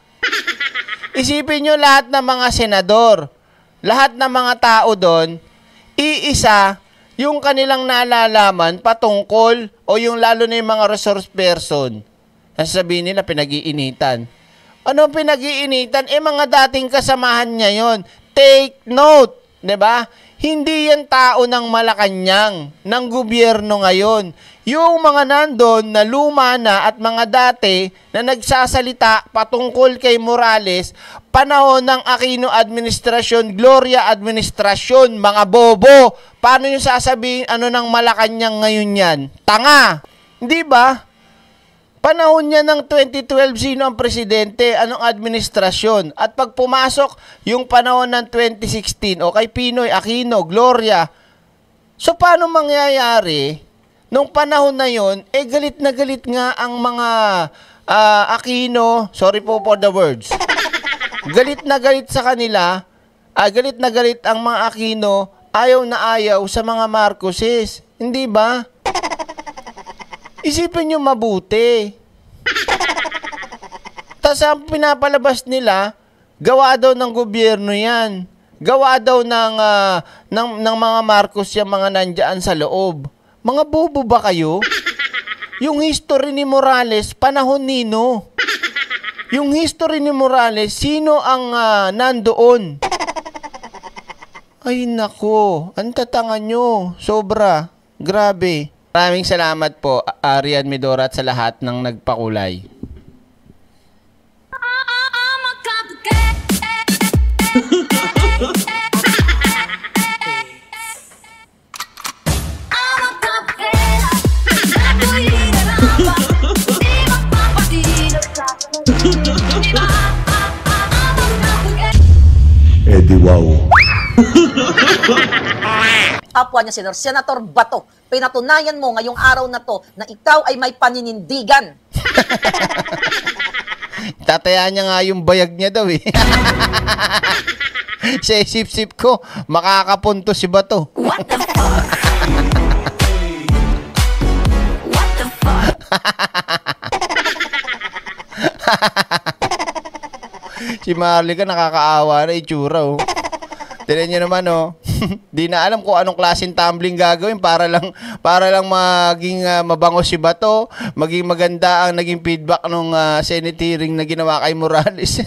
Isipin nyo lahat ng mga senador, lahat ng mga tao doon, iisa yung kanilang naalalaman patungkol o yung lalo na yung mga resource person. Sasabihin nila pinag-iinitan. Ano pinag-iinitan? Eh mga dating kasamahan niya yon. Take note, 'di ba? Hindi yan tao ng Malacanang, ng gobyerno ngayon. Yung mga nandon na luma na at mga dati na nagsasalita patungkol kay Morales, panahon ng Aquino administration, Gloria administration, mga bobo. Paano yung sasabihin ano ng Malacanang ngayon yan? Tanga! Di ba? Panahon niya ng 2012, sino ang presidente? Anong administrasyon? At pag pumasok yung panahon ng 2016, o kay Pinoy, Aquino, Gloria. So, paano mangyayari? Nung panahon na yon, eh galit na galit nga ang mga uh, Aquino, sorry po for the words. Galit na galit sa kanila, uh, galit na galit ang mga Aquino, ayaw na ayaw sa mga Marcoses. Hindi ba? Isipin nyo mabuti. Tapos ang pinapalabas nila, gawa daw ng gobyerno yan. Gawa daw ng, uh, ng, ng mga Marcos yung mga nandyan sa loob. Mga bobo ba kayo? Yung history ni Morales, panahon nino. Yung history ni Morales, sino ang uh, nandoon? Ay nako, ang tatanga nyo. Sobra. Grabe. Maraming salamat po, Arian Medora at sa lahat ng nagpakulay. Eddie Wow. kapwa niya senador. Senator Bato, pinatunayan mo ngayong araw na to na ikaw ay may paninindigan. Tatayaan niya nga yung bayag niya daw eh. Sa isip-sip ko, makakapunto si Bato. What the fuck? What the fuck? si Marley ka nakakaawa na itsura oh. Tinan nyo naman, no? Oh. Di na alam kung anong klaseng tumbling gagawin para lang para lang maging uh, mabango si Bato, maging maganda ang naging feedback nung uh, hearing na ginawa kay Morales.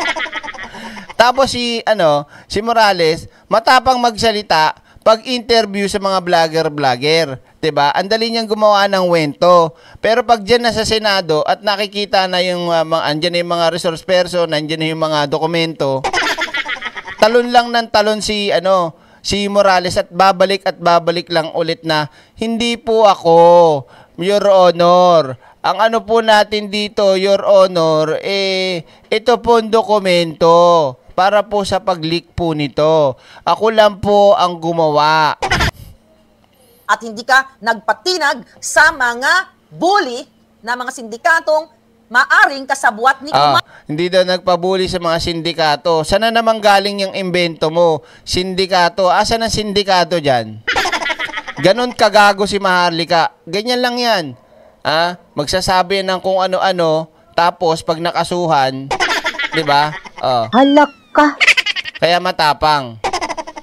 Tapos si ano, si Morales, matapang magsalita pag interview sa mga vlogger-vlogger. 'di ba? Ang dali niyang gumawa ng wento. Pero pag diyan na sa Senado at nakikita na yung uh, mga andiyan na yung mga resource person, nandiyan na yung mga dokumento, talon lang ng talon si ano si Morales at babalik at babalik lang ulit na hindi po ako Your Honor. Ang ano po natin dito, Your Honor, eh ito po ang dokumento para po sa pag-leak po nito. Ako lang po ang gumawa. At hindi ka nagpatinag sa mga bully na mga sindikatong maaring kasabuat ni Kumari. Ah, hindi daw nagpabuli sa mga sindikato. Sana naman galing yung imbento mo? Sindikato. Asa ng sindikato dyan? Ganon kagago si Maharlika. Ganyan lang yan. Ah, magsasabi ng kung ano-ano, tapos pag nakasuhan, 'di ba? Oh. Halak ka. Kaya matapang.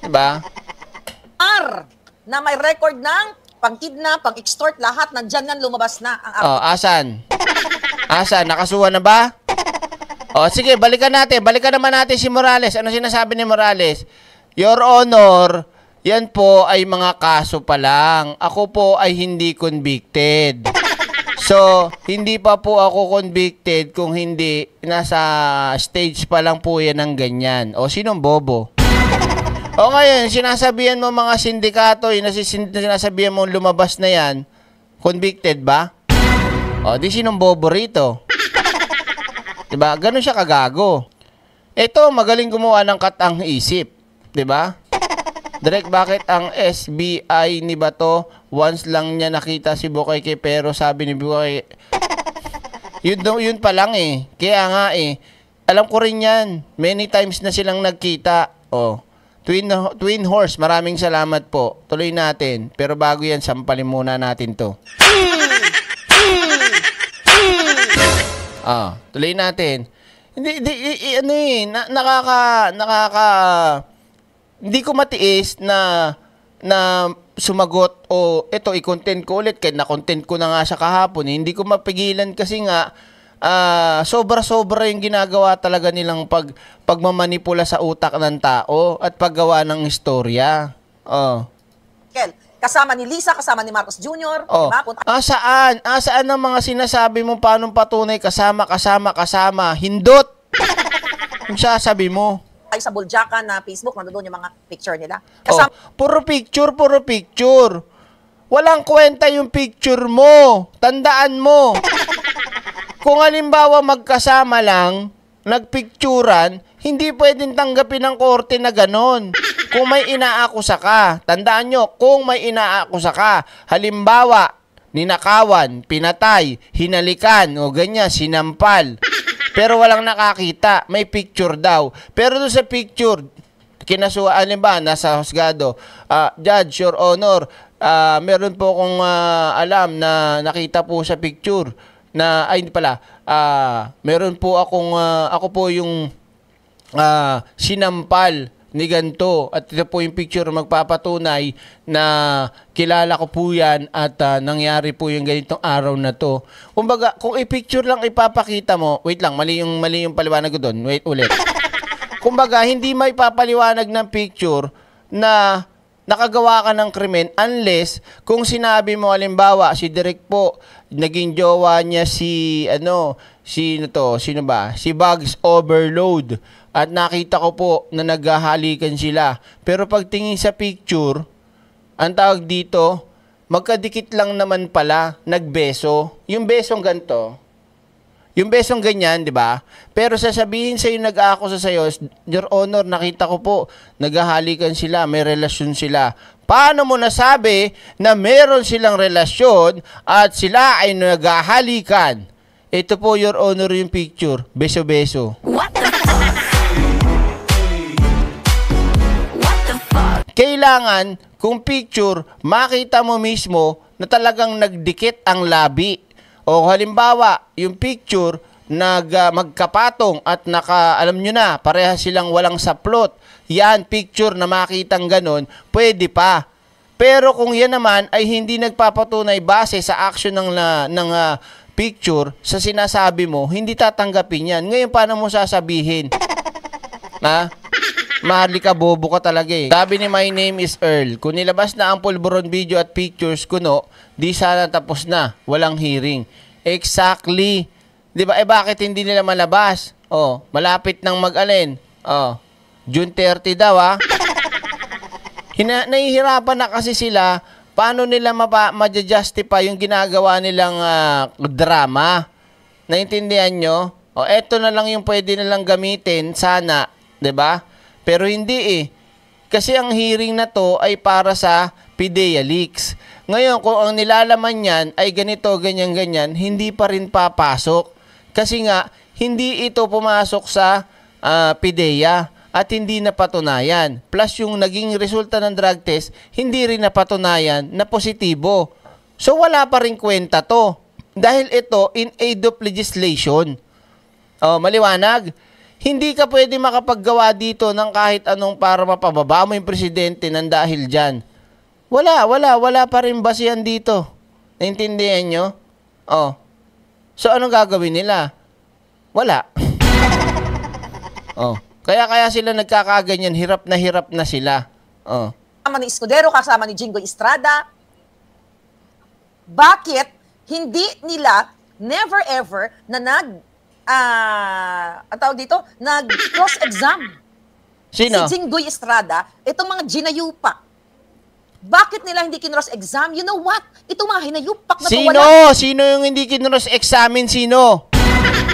'Di ba? R na may record ng pang-kidnap, pang-extort, lahat nandiyan nan lumabas na ang app. Oh, asan? asan? Nakasuhan na ba? Oh, sige, balikan natin. Balikan naman natin si Morales. Ano sinasabi ni Morales? Your Honor, yan po ay mga kaso pa lang. Ako po ay hindi convicted. So, hindi pa po ako convicted kung hindi nasa stage pa lang po yan ng ganyan. O, sinong bobo? O ngayon, sinasabihan mo mga sindikato, yung sinasabihan mo lumabas na yan, convicted ba? O, di sinong bobo rito? Diba? Ganun siya kagago. Ito, magaling gumawa ng katang isip. Diba? Direk, bakit ang SBI ni Bato once lang niya nakita si Bukayke pero sabi ni Bukayke yun, yun pa lang eh. Kaya nga eh. Alam ko rin yan. Many times na silang nagkita. Oh. Twin, twin horse, maraming salamat po. Tuloy natin. Pero bago yan, sampalin muna natin to. Ah, tuloy natin. Hindi, hindi, ano eh, na, nakaka, nakaka, hindi ko matiis na, na sumagot o oh, eto i-content ko ulit kahit na-content ko na nga sa kahapon eh. hindi ko mapigilan kasi nga uh, sobra-sobra yung ginagawa talaga nilang pag pagmamanipula sa utak ng tao at paggawa ng istorya. Oh. Ken, kasama ni Lisa, kasama ni Marcos Jr. Oh. Diba? Punta- ah, saan? Ah, saan ang mga sinasabi mo paano patunay kasama, kasama, kasama? Hindot! Kung sasabi mo. Ay sa Buljakan na Facebook, nandoon yung mga picture nila. Oh, kasama- oh. Puro picture, puro picture. Walang kwenta yung picture mo. Tandaan mo. Kung halimbawa magkasama lang, nagpicturan, hindi pwedeng tanggapin ng korte na ganon. Kung may inaakusa ka, tandaan nyo, kung may inaakusa ka, halimbawa, ninakawan, pinatay, hinalikan, o ganyan, sinampal. Pero walang nakakita, may picture daw. Pero doon sa picture, kinasuhaan ba, nasa husgado, uh, Judge, Your Honor, uh, meron po akong uh, alam na nakita po sa picture na ay hindi pala uh, meron po akong uh, ako po yung uh, sinampal ni ganto at ito po yung picture magpapatunay na kilala ko po yan at uh, nangyari po yung ganitong araw na to. Kumbaga, kung i-picture lang ipapakita mo, wait lang, mali yung, mali yung paliwanag ko doon. Wait ulit. Kumbaga, hindi may papaliwanag ng picture na nakagawa ka ng krimen unless kung sinabi mo halimbawa si Direk po naging jowa niya si ano, sino to? Sino ba? Si Bugs Overload. At nakita ko po na naghahalikan sila. Pero pagtingin sa picture, ang tawag dito, magkadikit lang naman pala, nagbeso. Yung besong ganto, yung besong ganyan, di ba? Pero sasabihin sa yung nag-aako sa sayo, Your Honor, nakita ko po, naghahalikan sila, may relasyon sila. Paano mo nasabi na meron silang relasyon at sila ay naghahalikan? Ito po, Your Honor, yung picture. Beso-beso. What the What the fuck? Kailangan, kung picture, makita mo mismo na talagang nagdikit ang labi. O halimbawa, yung picture, nag, uh, magkapatong at naka, alam nyo na, pareha silang walang saplot yan, picture na makitang ganun, pwede pa. Pero kung yan naman ay hindi nagpapatunay base sa action ng, uh, ng uh, picture sa sinasabi mo, hindi tatanggapin yan. Ngayon, paano mo sasabihin? Ha? Mahali ka, bobo ka talaga eh. Sabi ni My Name is Earl, kung nilabas na ang pulburon video at pictures ko no, di sana tapos na. Walang hearing. Exactly. Di ba? Eh bakit hindi nila malabas? Oh, malapit nang mag-alin. Oh, June 30 daw ah. Hina- nahihirapan na kasi sila paano nila mapa- ma-justify yung ginagawa nilang ah, drama. Naintindihan nyo? O eto na lang yung pwede nilang gamitin sana, 'di ba? Pero hindi eh. Kasi ang hearing na to ay para sa PDEA leaks. Ngayon, kung ang nilalaman niyan ay ganito, ganyan, ganyan, hindi pa rin papasok. Kasi nga, hindi ito pumasok sa ah, PIDEA at hindi napatunayan. Plus yung naging resulta ng drug test, hindi rin napatunayan na positibo. So wala pa rin kwenta to. Dahil ito in aid of legislation. Oh, maliwanag? Hindi ka pwede makapaggawa dito ng kahit anong para mapababa mo yung presidente ng dahil dyan. Wala, wala, wala pa rin basihan dito. Naintindihan nyo? Oh. So, anong gagawin nila? Wala. oh. Kaya kaya sila nagkakaganyan, hirap na hirap na sila. Oh. Kasama ni Escudero, kasama ni Jingo Estrada. Bakit hindi nila never ever na nag ah uh, tawag dito, nag cross exam. Sino? Si Jinggoy Estrada, itong mga ginayupa. Bakit nila hindi kinross exam? You know what? Itong mga hinayupak na Sino? Wala. Sino yung hindi kinross examin? Sino?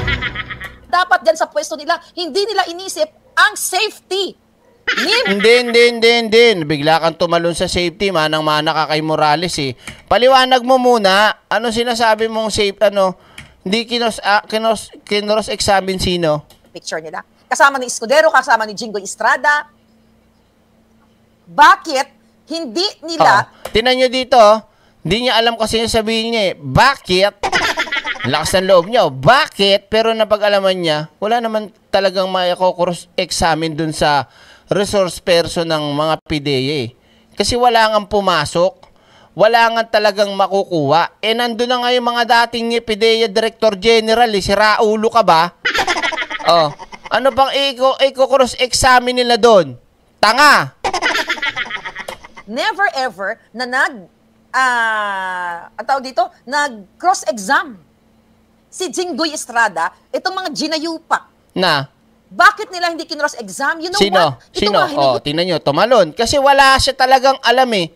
Dapat dyan sa pwesto nila, hindi nila inisip ang safety. Leave. Hindi, hindi, hindi, hindi. Bigla kang tumalon sa safety, manang-mana ka kay Morales eh. Paliwanag mo muna, ano sinasabi mong safe, ano, hindi kinos, uh, kinos, kinos examine sino? Picture nila. Kasama ni Escudero, kasama ni Jingo Estrada. Bakit hindi nila... Oh, tinan nyo dito, oh. hindi niya alam kasi yung sabihin niya eh, bakit ang lakas ng loob niya. Bakit? Pero napag-alaman niya, wala naman talagang maikokross examine dun sa resource person ng mga PDA eh. Kasi wala nga pumasok. Wala nga talagang makukuha. Eh, nandun na nga yung mga dating eh, PDA Director General eh. Si Raulo ka ba? oh. Ano pang i-cross-examine nila doon? Tanga! Never ever na nag, ah, uh, tawag dito, nag-cross-exam si Jinggoy Estrada, itong mga ginayupak. Na? Bakit nila hindi kinross-exam? You know Sino? what? Ito Sino? Nga, oh, tingnan niyo, tumalon. Kasi wala siya talagang alam eh.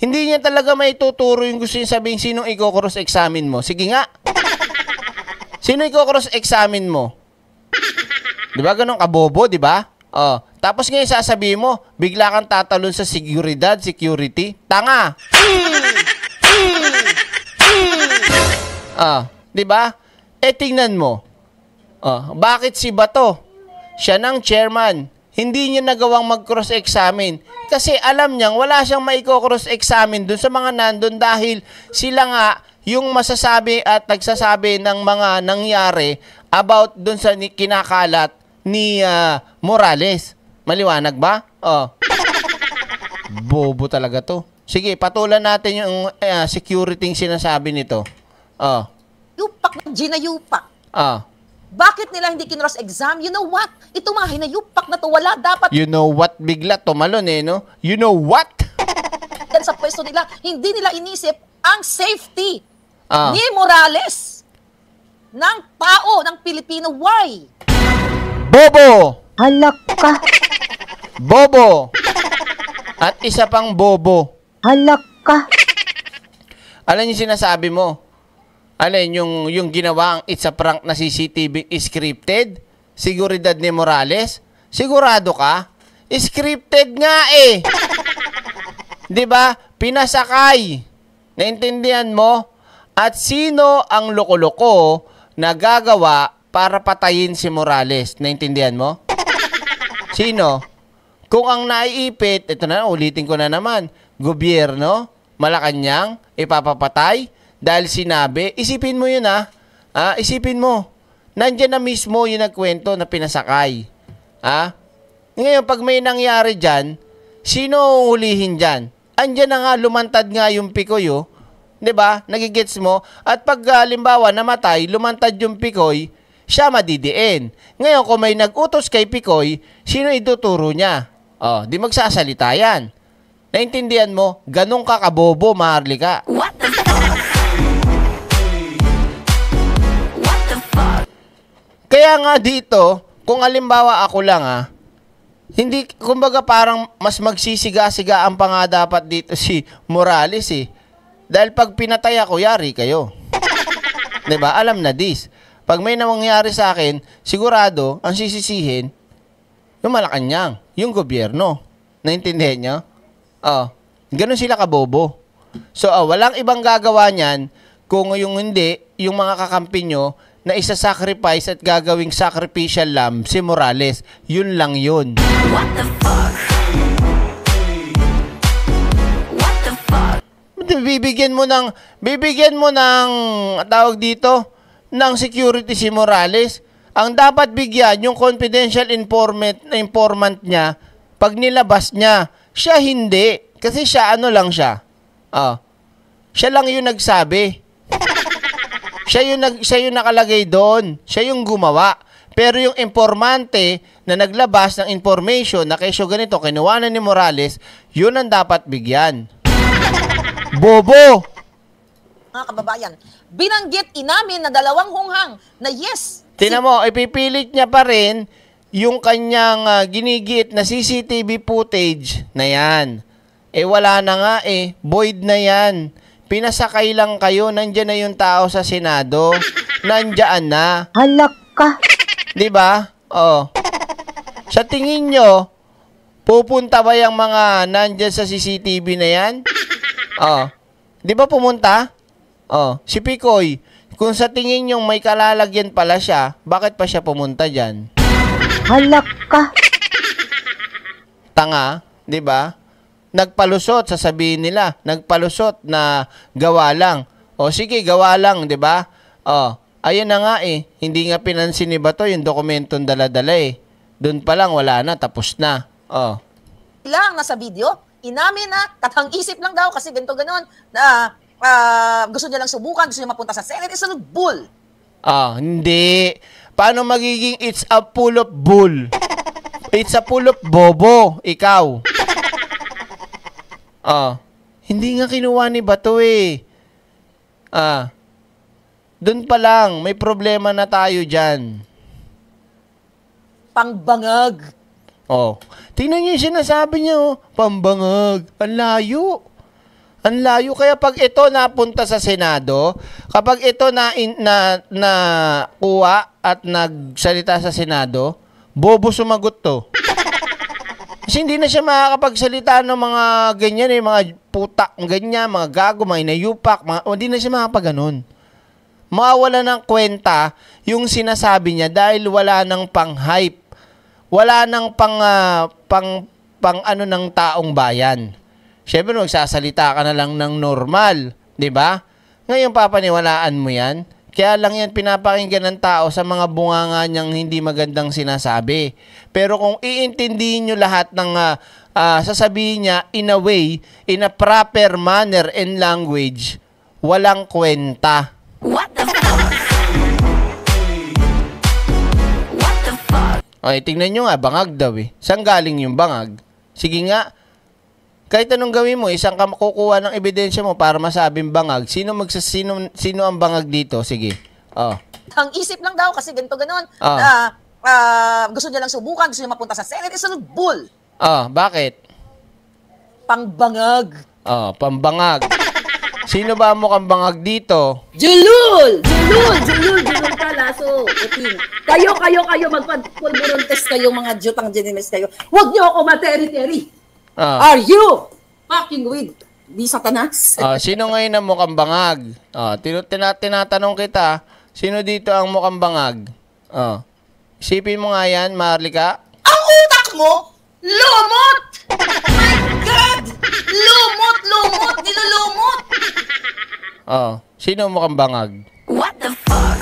Hindi niya talaga may tuturo yung gusto niya sabihin sinong i-cross-examine mo. Sige nga. Sino i-cross-examine mo? Di ba ganun kabobo, di ba? Oh, tapos ngayon sasabihin mo, bigla kang tatalon sa seguridad, security. Tanga! ah, di ba? Eh tingnan mo. Oh, bakit si Bato? Siya nang chairman. Hindi niya nagawang mag-cross-examine kasi alam niyang wala siyang maiko-cross-examine dun sa mga nandun dahil sila nga yung masasabi at nagsasabi ng mga nangyari about dun sa kinakalat ni uh, Morales. Maliwanag ba? Oh. Bobo talaga to. Sige, patulan natin yung uh, ah, security yung sinasabi nito. Oh. Yupak ng ginayupak. Ah. Bakit nila hindi kinross exam? You know what? Ito mga hinayupak na to, wala dapat. You know what? Bigla tumalon eh, no? You know what? Dan sa pwesto nila, hindi nila inisip ang safety ah. ni Morales ng tao ng Pilipino. Why? Bobo! Halak ka! Bobo! At isa pang bobo. Halak ka! Alam niyo sinasabi mo, Alin, yung, yung ginawa ang It's a Prank na CCTV scripted? Siguridad ni Morales? Sigurado ka? Scripted nga eh! ba? Diba? Pinasakay! Naintindihan mo? At sino ang loko-loko na gagawa para patayin si Morales? Naintindihan mo? Sino? Kung ang naiipit, ito na, ulitin ko na naman, gobyerno, Malacanang, ipapapatay, dahil sinabi, isipin mo yun ha. Ah. ah, isipin mo. Nandiyan na mismo yung nagkwento na pinasakay. Ha? Ah, ngayon, pag may nangyari dyan, sino ulihin dyan? Andiyan na nga, lumantad nga yung pikoy, oh. 'Di ba? Nagigits mo? At pag ah, halimbawa uh, namatay, lumantad yung Pikoy, siya madidiin. Ngayon kung may nagutos kay Pikoy, sino ituturo niya? Oh, di magsasalita yan. Naintindihan mo? Ganong kakabobo, Maharlika. What the Kaya nga dito, kung alimbawa ako lang ah, hindi, kumbaga parang mas magsisiga-sigaan pa nga dapat dito si Morales eh. Dahil pag pinatay ako, yari kayo. ba diba? Alam na this. Pag may nangyari sa akin, sigurado, ang sisisihin, yung Malacanang, yung gobyerno. Naintindihan nyo? Oh, ah, ganun sila kabobo. So, oh, walang ibang gagawa niyan kung yung hindi, yung mga kakampi nyo, na isa-sacrifice at gagawing sacrificial lamb si Morales. Yun lang yun. What the fuck? What the fuck? Bibigyan mo ng, bibigyan mo ng, tawag dito, ng security si Morales. Ang dapat bigyan yung confidential informant, informant niya pag nilabas niya. Siya hindi. Kasi siya ano lang siya. Oh. Siya lang yung nagsabi. siya yung nag siya yung nakalagay doon. Siya yung gumawa. Pero yung informante na naglabas ng information na kayo ganito kinuwanan ni Morales, yun ang dapat bigyan. Bobo! Mga kababayan, binanggit inamin na dalawang hunghang na yes. Tina mo, ipipilit niya pa rin yung kanyang uh, ginigit na CCTV footage na yan. Eh wala na nga eh, void na yan. Pinasakay lang kayo, nandiyan na yung tao sa Senado. Nandiyan na. Halak ka. 'Di ba? Oh. Sa tingin nyo, pupunta ba yung mga nandiyan sa CCTV na yan? Oh. 'Di ba pumunta? Oh, si Picoy, kung sa tingin nyo may kalalagyan pala siya, bakit pa siya pumunta dyan? Halak ka. Tanga, di ba? nagpalusot, sa sasabihin nila, nagpalusot na gawa lang. O sige, gawa lang, 'di ba? Oh, ayun na nga eh, hindi nga pinansin ni Bato yung dokumentong dala-dala eh. Doon pa lang wala na, tapos na. Oh. Lang nasa video, inamin na, katang isip lang daw kasi ganito ganoon na uh, gusto niya lang subukan, gusto niya mapunta sa Senate, is a bull. Ah, hindi. Paano magiging it's a pull of bull? It's a pull of bobo, ikaw. Ah, hindi nga kinuha ni Bato eh. Ah, doon pa lang, may problema na tayo dyan. Pangbangag. Oh, tingnan niyo yung sinasabi niyo. oh. Pambangag. Ang layo. Ang layo kaya pag ito napunta sa Senado, kapag ito na in, na na kuha at nagsalita sa Senado, bobo sumagot to. Kasi hindi na siya makakapagsalita ng mga ganyan eh, mga putak, ganyan, mga gago, mga inayupak, mga, hindi na siya makakapaganon. Mawala ng kwenta yung sinasabi niya dahil wala nang pang-hype. Wala nang pang, uh, pang, pang ano ng taong bayan. Siyempre, magsasalita ka na lang ng normal, di ba? Ngayon, papaniwalaan mo yan. Kaya lang yan pinapakinggan ng tao sa mga bunganga niyang hindi magandang sinasabi. Pero kung iintindihin nyo lahat ng uh, uh, sasabihin niya in a way, in a proper manner and language, walang kwenta. What the fuck? What the fuck? Okay, tingnan nyo nga, bangag daw eh. Saan galing yung bangag? Sige nga, kahit anong gawin mo, isang ka makukuha ng ebidensya mo para masabing bangag. Sino magsasino sino ang bangag dito? Sige. Oh. Ang isip lang daw kasi ganito ganon. Oh. Uh, uh, gusto niya lang subukan, gusto niya mapunta sa Senate. It's a bull. Oh, bakit? Pangbangag. Oh, pambangag. Sino ba mo mukhang bangag dito? Julul! Julul! Julul! Julul Palaso! Iting. Kayo, kayo, kayo, magpagpulburon test kayo, mga jutang genimes kayo. Huwag niyo ako materi-teri! Uh, Are you fucking with di satanas? uh, ah, sino ngayon ang mukhang bangag? Uh, ah, tin- tin- tinatanong kita, sino dito ang mukhang bangag? Uh, isipin mo nga yan, Marlika. Ang utak mo, lumot! My God! Lumot, lumot, nilulumot! Oh, Uh, sino mukhang bangag? What the fuck?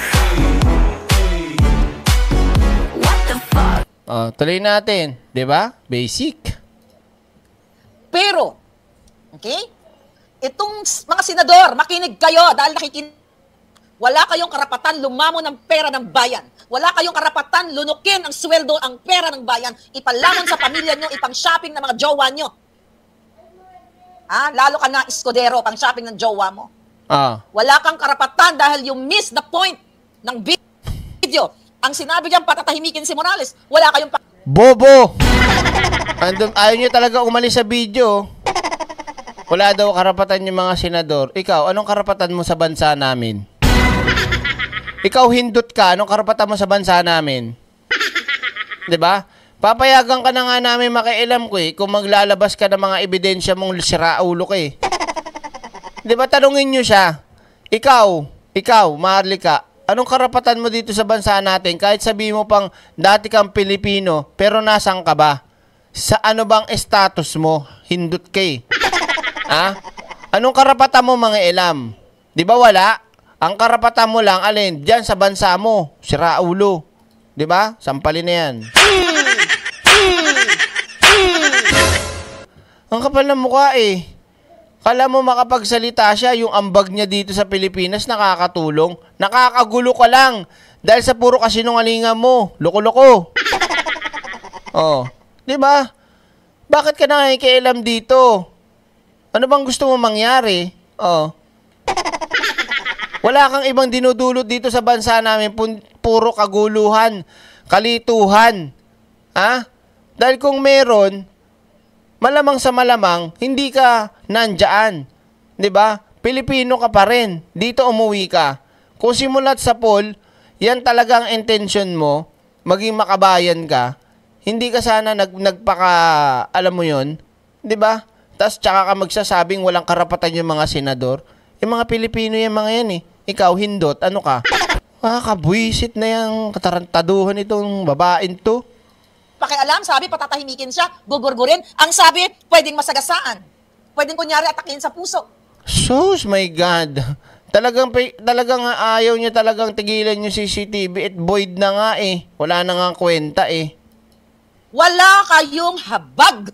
What the fuck? Oh, uh, tuloy natin, 'di ba? Basic. Pero, okay? Itong mga senador, makinig kayo dahil nakikinig. Wala kayong karapatan lumamo ng pera ng bayan. Wala kayong karapatan lunukin ang sweldo, ang pera ng bayan. Ipalamon sa pamilya nyo, ipang shopping ng mga jowa nyo. Ha? Lalo ka na eskodero, pang shopping ng jowa mo. Ah. Wala kang karapatan dahil you miss the point ng video. Ang sinabi diyan, patatahimikin si Morales. Wala kayong... Pa- Bobo! Andum, ayaw nyo talaga umalis sa video. Wala daw karapatan yung mga senador. Ikaw, anong karapatan mo sa bansa namin? Ikaw hindot ka, anong karapatan mo sa bansa namin? 'Di ba? Papayagan ka na nga namin makialam ko eh kung maglalabas ka ng mga ebidensya mong sira ulo ka eh. 'Di ba tanungin niyo siya? Ikaw, ikaw, Marlika, anong karapatan mo dito sa bansa natin kahit sabihin mo pang dati kang Pilipino pero nasan ka ba? Sa ano bang status mo? Hindut kay. ha? Ah? Anong karapatan mo mga ilam? Di ba wala? Ang karapatan mo lang, alin, dyan sa bansa mo, si Raulo. Di ba? Sampalin na yan. Ang kapal ng mukha eh. Kala mo makapagsalita siya, yung ambag niya dito sa Pilipinas nakakatulong. Nakakagulo ka lang dahil sa puro kasinungalingan mo. Loko-loko. oh. Di ba? Bakit ka nakikialam dito? Ano bang gusto mo mangyari? Oh. Wala kang ibang dinudulot dito sa bansa namin. puro kaguluhan, kalituhan. Ha? Dahil kung meron, malamang sa malamang, hindi ka nandyan. ba? Pilipino ka pa rin. Dito umuwi ka. Kung simulat sa pool, yan talaga ang intention mo, maging makabayan ka, hindi ka sana nag, nagpaka, alam mo yon, di ba? Tapos tsaka ka magsasabing walang karapatan yung mga senador. Yung mga Pilipino yung mga yan eh. Ikaw, hindot, ano ka? Ah, kabwisit na yung katarantaduhan itong babaen to. Pakialam, sabi patatahimikin siya, gugurgurin. Ang sabi, pwedeng masagasaan. Pwedeng kunyari atakin sa puso. Sus, my God. Talagang talagang ayaw niya talagang tigilan yung CCTV at void na nga eh. Wala na nga kwenta eh wala kayong habag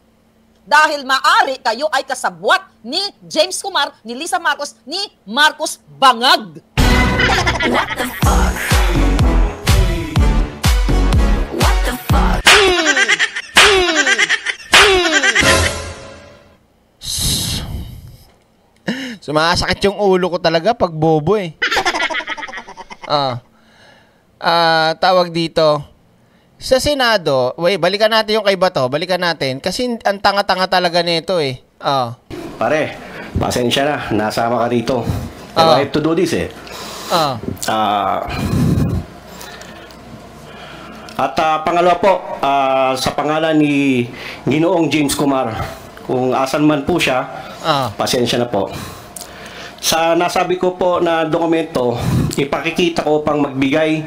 dahil maari kayo ay kasabwat ni James Kumar, ni Lisa Marcos, ni Marcos Bangag. What the fuck? What the fuck? Sumasakit yung ulo ko talaga pag bobo eh. Ah. Uh, ah, uh, tawag dito sa Senado, wait, balikan natin yung kay Bato, balikan natin. Kasi ang tanga-tanga talaga nito eh. Oh. Pare, pasensya na, nasama ka dito. oh. I have to do this eh. Oh. Uh, at uh, pangalawa po, uh, sa pangalan ni Ginoong James Kumar, kung asan man po siya, uh. pasensya na po. Sa nasabi ko po na dokumento, ipakikita ko pang magbigay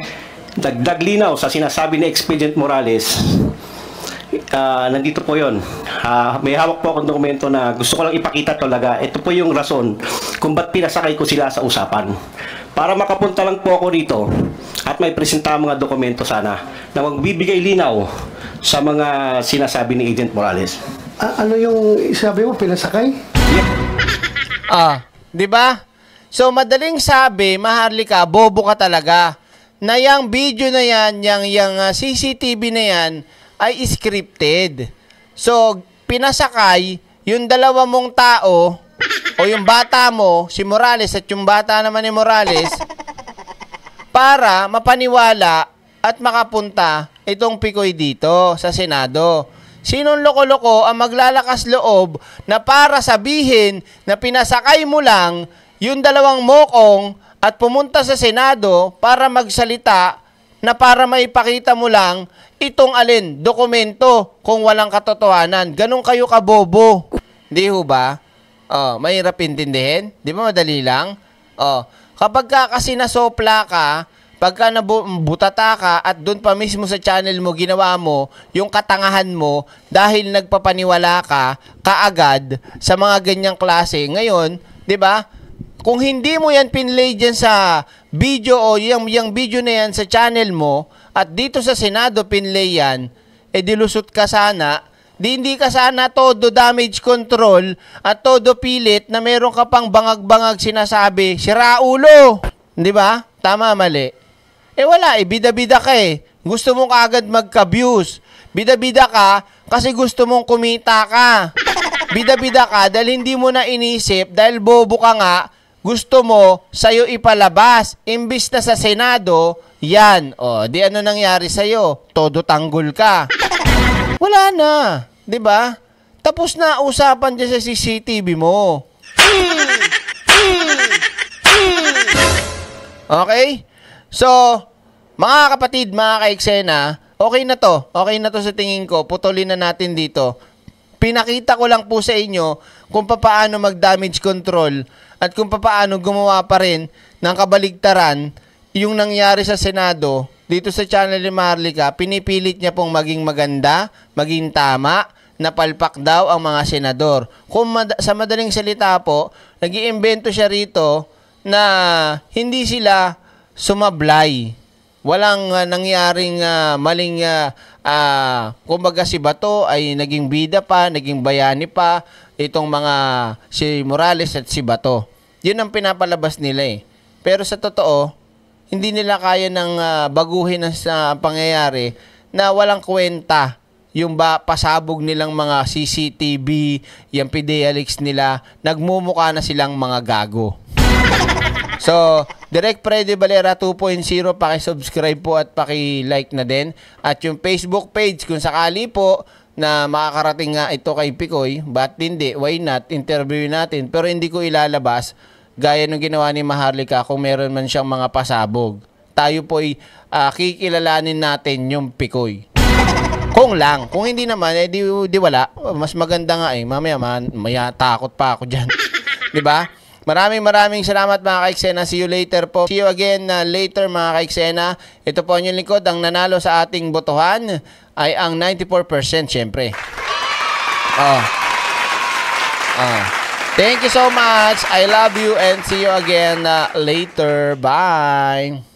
dagdag linaw sa sinasabi ni Expedient Morales, uh, nandito po yon. Uh, ah, may hawak po akong dokumento na gusto ko lang ipakita talaga. Ito po yung rason kung ba't pinasakay ko sila sa usapan. Para makapunta lang po ako rito at may presenta mga dokumento sana na magbibigay linaw sa mga sinasabi ni Agent Morales. A- ano yung sabi mo, pinasakay? Yeah. ah, di ba? So madaling sabi, Maharlika, bobo ka talaga na yung video na yan, yung, yung uh, ah, CCTV na yan, ay scripted. So, pinasakay yung dalawa mong tao o yung bata mo, si Morales at yung bata naman ni Morales, para mapaniwala at makapunta itong Pikoy dito sa Senado. Sinong loko-loko ang maglalakas loob na para sabihin na pinasakay mo lang yung dalawang mokong at pumunta sa Senado para magsalita na para maipakita mo lang itong alin, dokumento kung walang katotohanan. Ganon kayo kabobo. Hindi ho ba? Oh, mahirap intindihin. Di ba madali lang? Oh, kapag ka kasi nasopla ka, pagka nabutata ka at doon pa mismo sa channel mo ginawa mo yung katangahan mo dahil nagpapaniwala ka kaagad sa mga ganyang klase. Ngayon, 'di ba? kung hindi mo yan pinlay dyan sa video o yung, yung video na yan sa channel mo at dito sa Senado pinlay yan, eh dilusot ka sana, di hindi ka sana todo damage control at todo pilit na meron ka pang bangag-bangag sinasabi, sira ulo. Di ba? Tama, mali. Eh wala, eh, bida-bida ka eh. Gusto mo kaagad magka-views. Bida-bida ka kasi gusto mong kumita ka. Bida-bida ka dahil hindi mo na inisip, dahil bobo ka nga, gusto mo sa'yo ipalabas. Imbis na sa Senado, yan. O, di ano nangyari sa'yo? Todo tanggol ka. Wala na. di ba? Tapos na usapan dyan sa CCTV mo. Okay? So, mga kapatid, mga kaeksena, okay na to. Okay na to sa tingin ko. Putulin na natin dito. Pinakita ko lang po sa inyo kung paano mag-damage control at kung paano gumawa pa rin ng kabaligtaran yung nangyari sa Senado dito sa channel ni Marlica, pinipilit niya pong maging maganda, maging tama, napalpak daw ang mga senador. Kung mad- sa madaling salita po, nag siya rito na hindi sila sumablay. Walang uh, nangyaring uh, maling uh, uh, kumbaga si Bato ay naging bida pa, naging bayani pa itong mga si Morales at si Bato. Yun ang pinapalabas nila eh. Pero sa totoo, hindi nila kaya ng uh, ah, baguhin ang uh, pangyayari na walang kwenta yung ba pasabog nilang mga CCTV, yung PDLX nila, nagmumukha na silang mga gago. So, Direct Freddy Valera 2.0, paki-subscribe po at paki-like na din. At yung Facebook page, kung sakali po na makakarating nga ito kay Picoy, ba't hindi? Why not? Interview natin. Pero hindi ko ilalabas Gaya ng ginawa ni Maharlika kung meron man siyang mga pasabog. Tayo po ay uh, kikilalanin natin yung Pikoy. Kung lang. Kung hindi naman, eh, di, di wala. Mas maganda nga eh. Mamaya man, may takot pa ako diyan. di ba? Maraming maraming salamat mga kaiksena. See you later po. See you again uh, later mga kaiksena. Ito po ang inyong lingkod. Ang nanalo sa ating botohan ay ang 94% syempre. Oh. Oh. Thank you so much. I love you and see you again uh, later. Bye.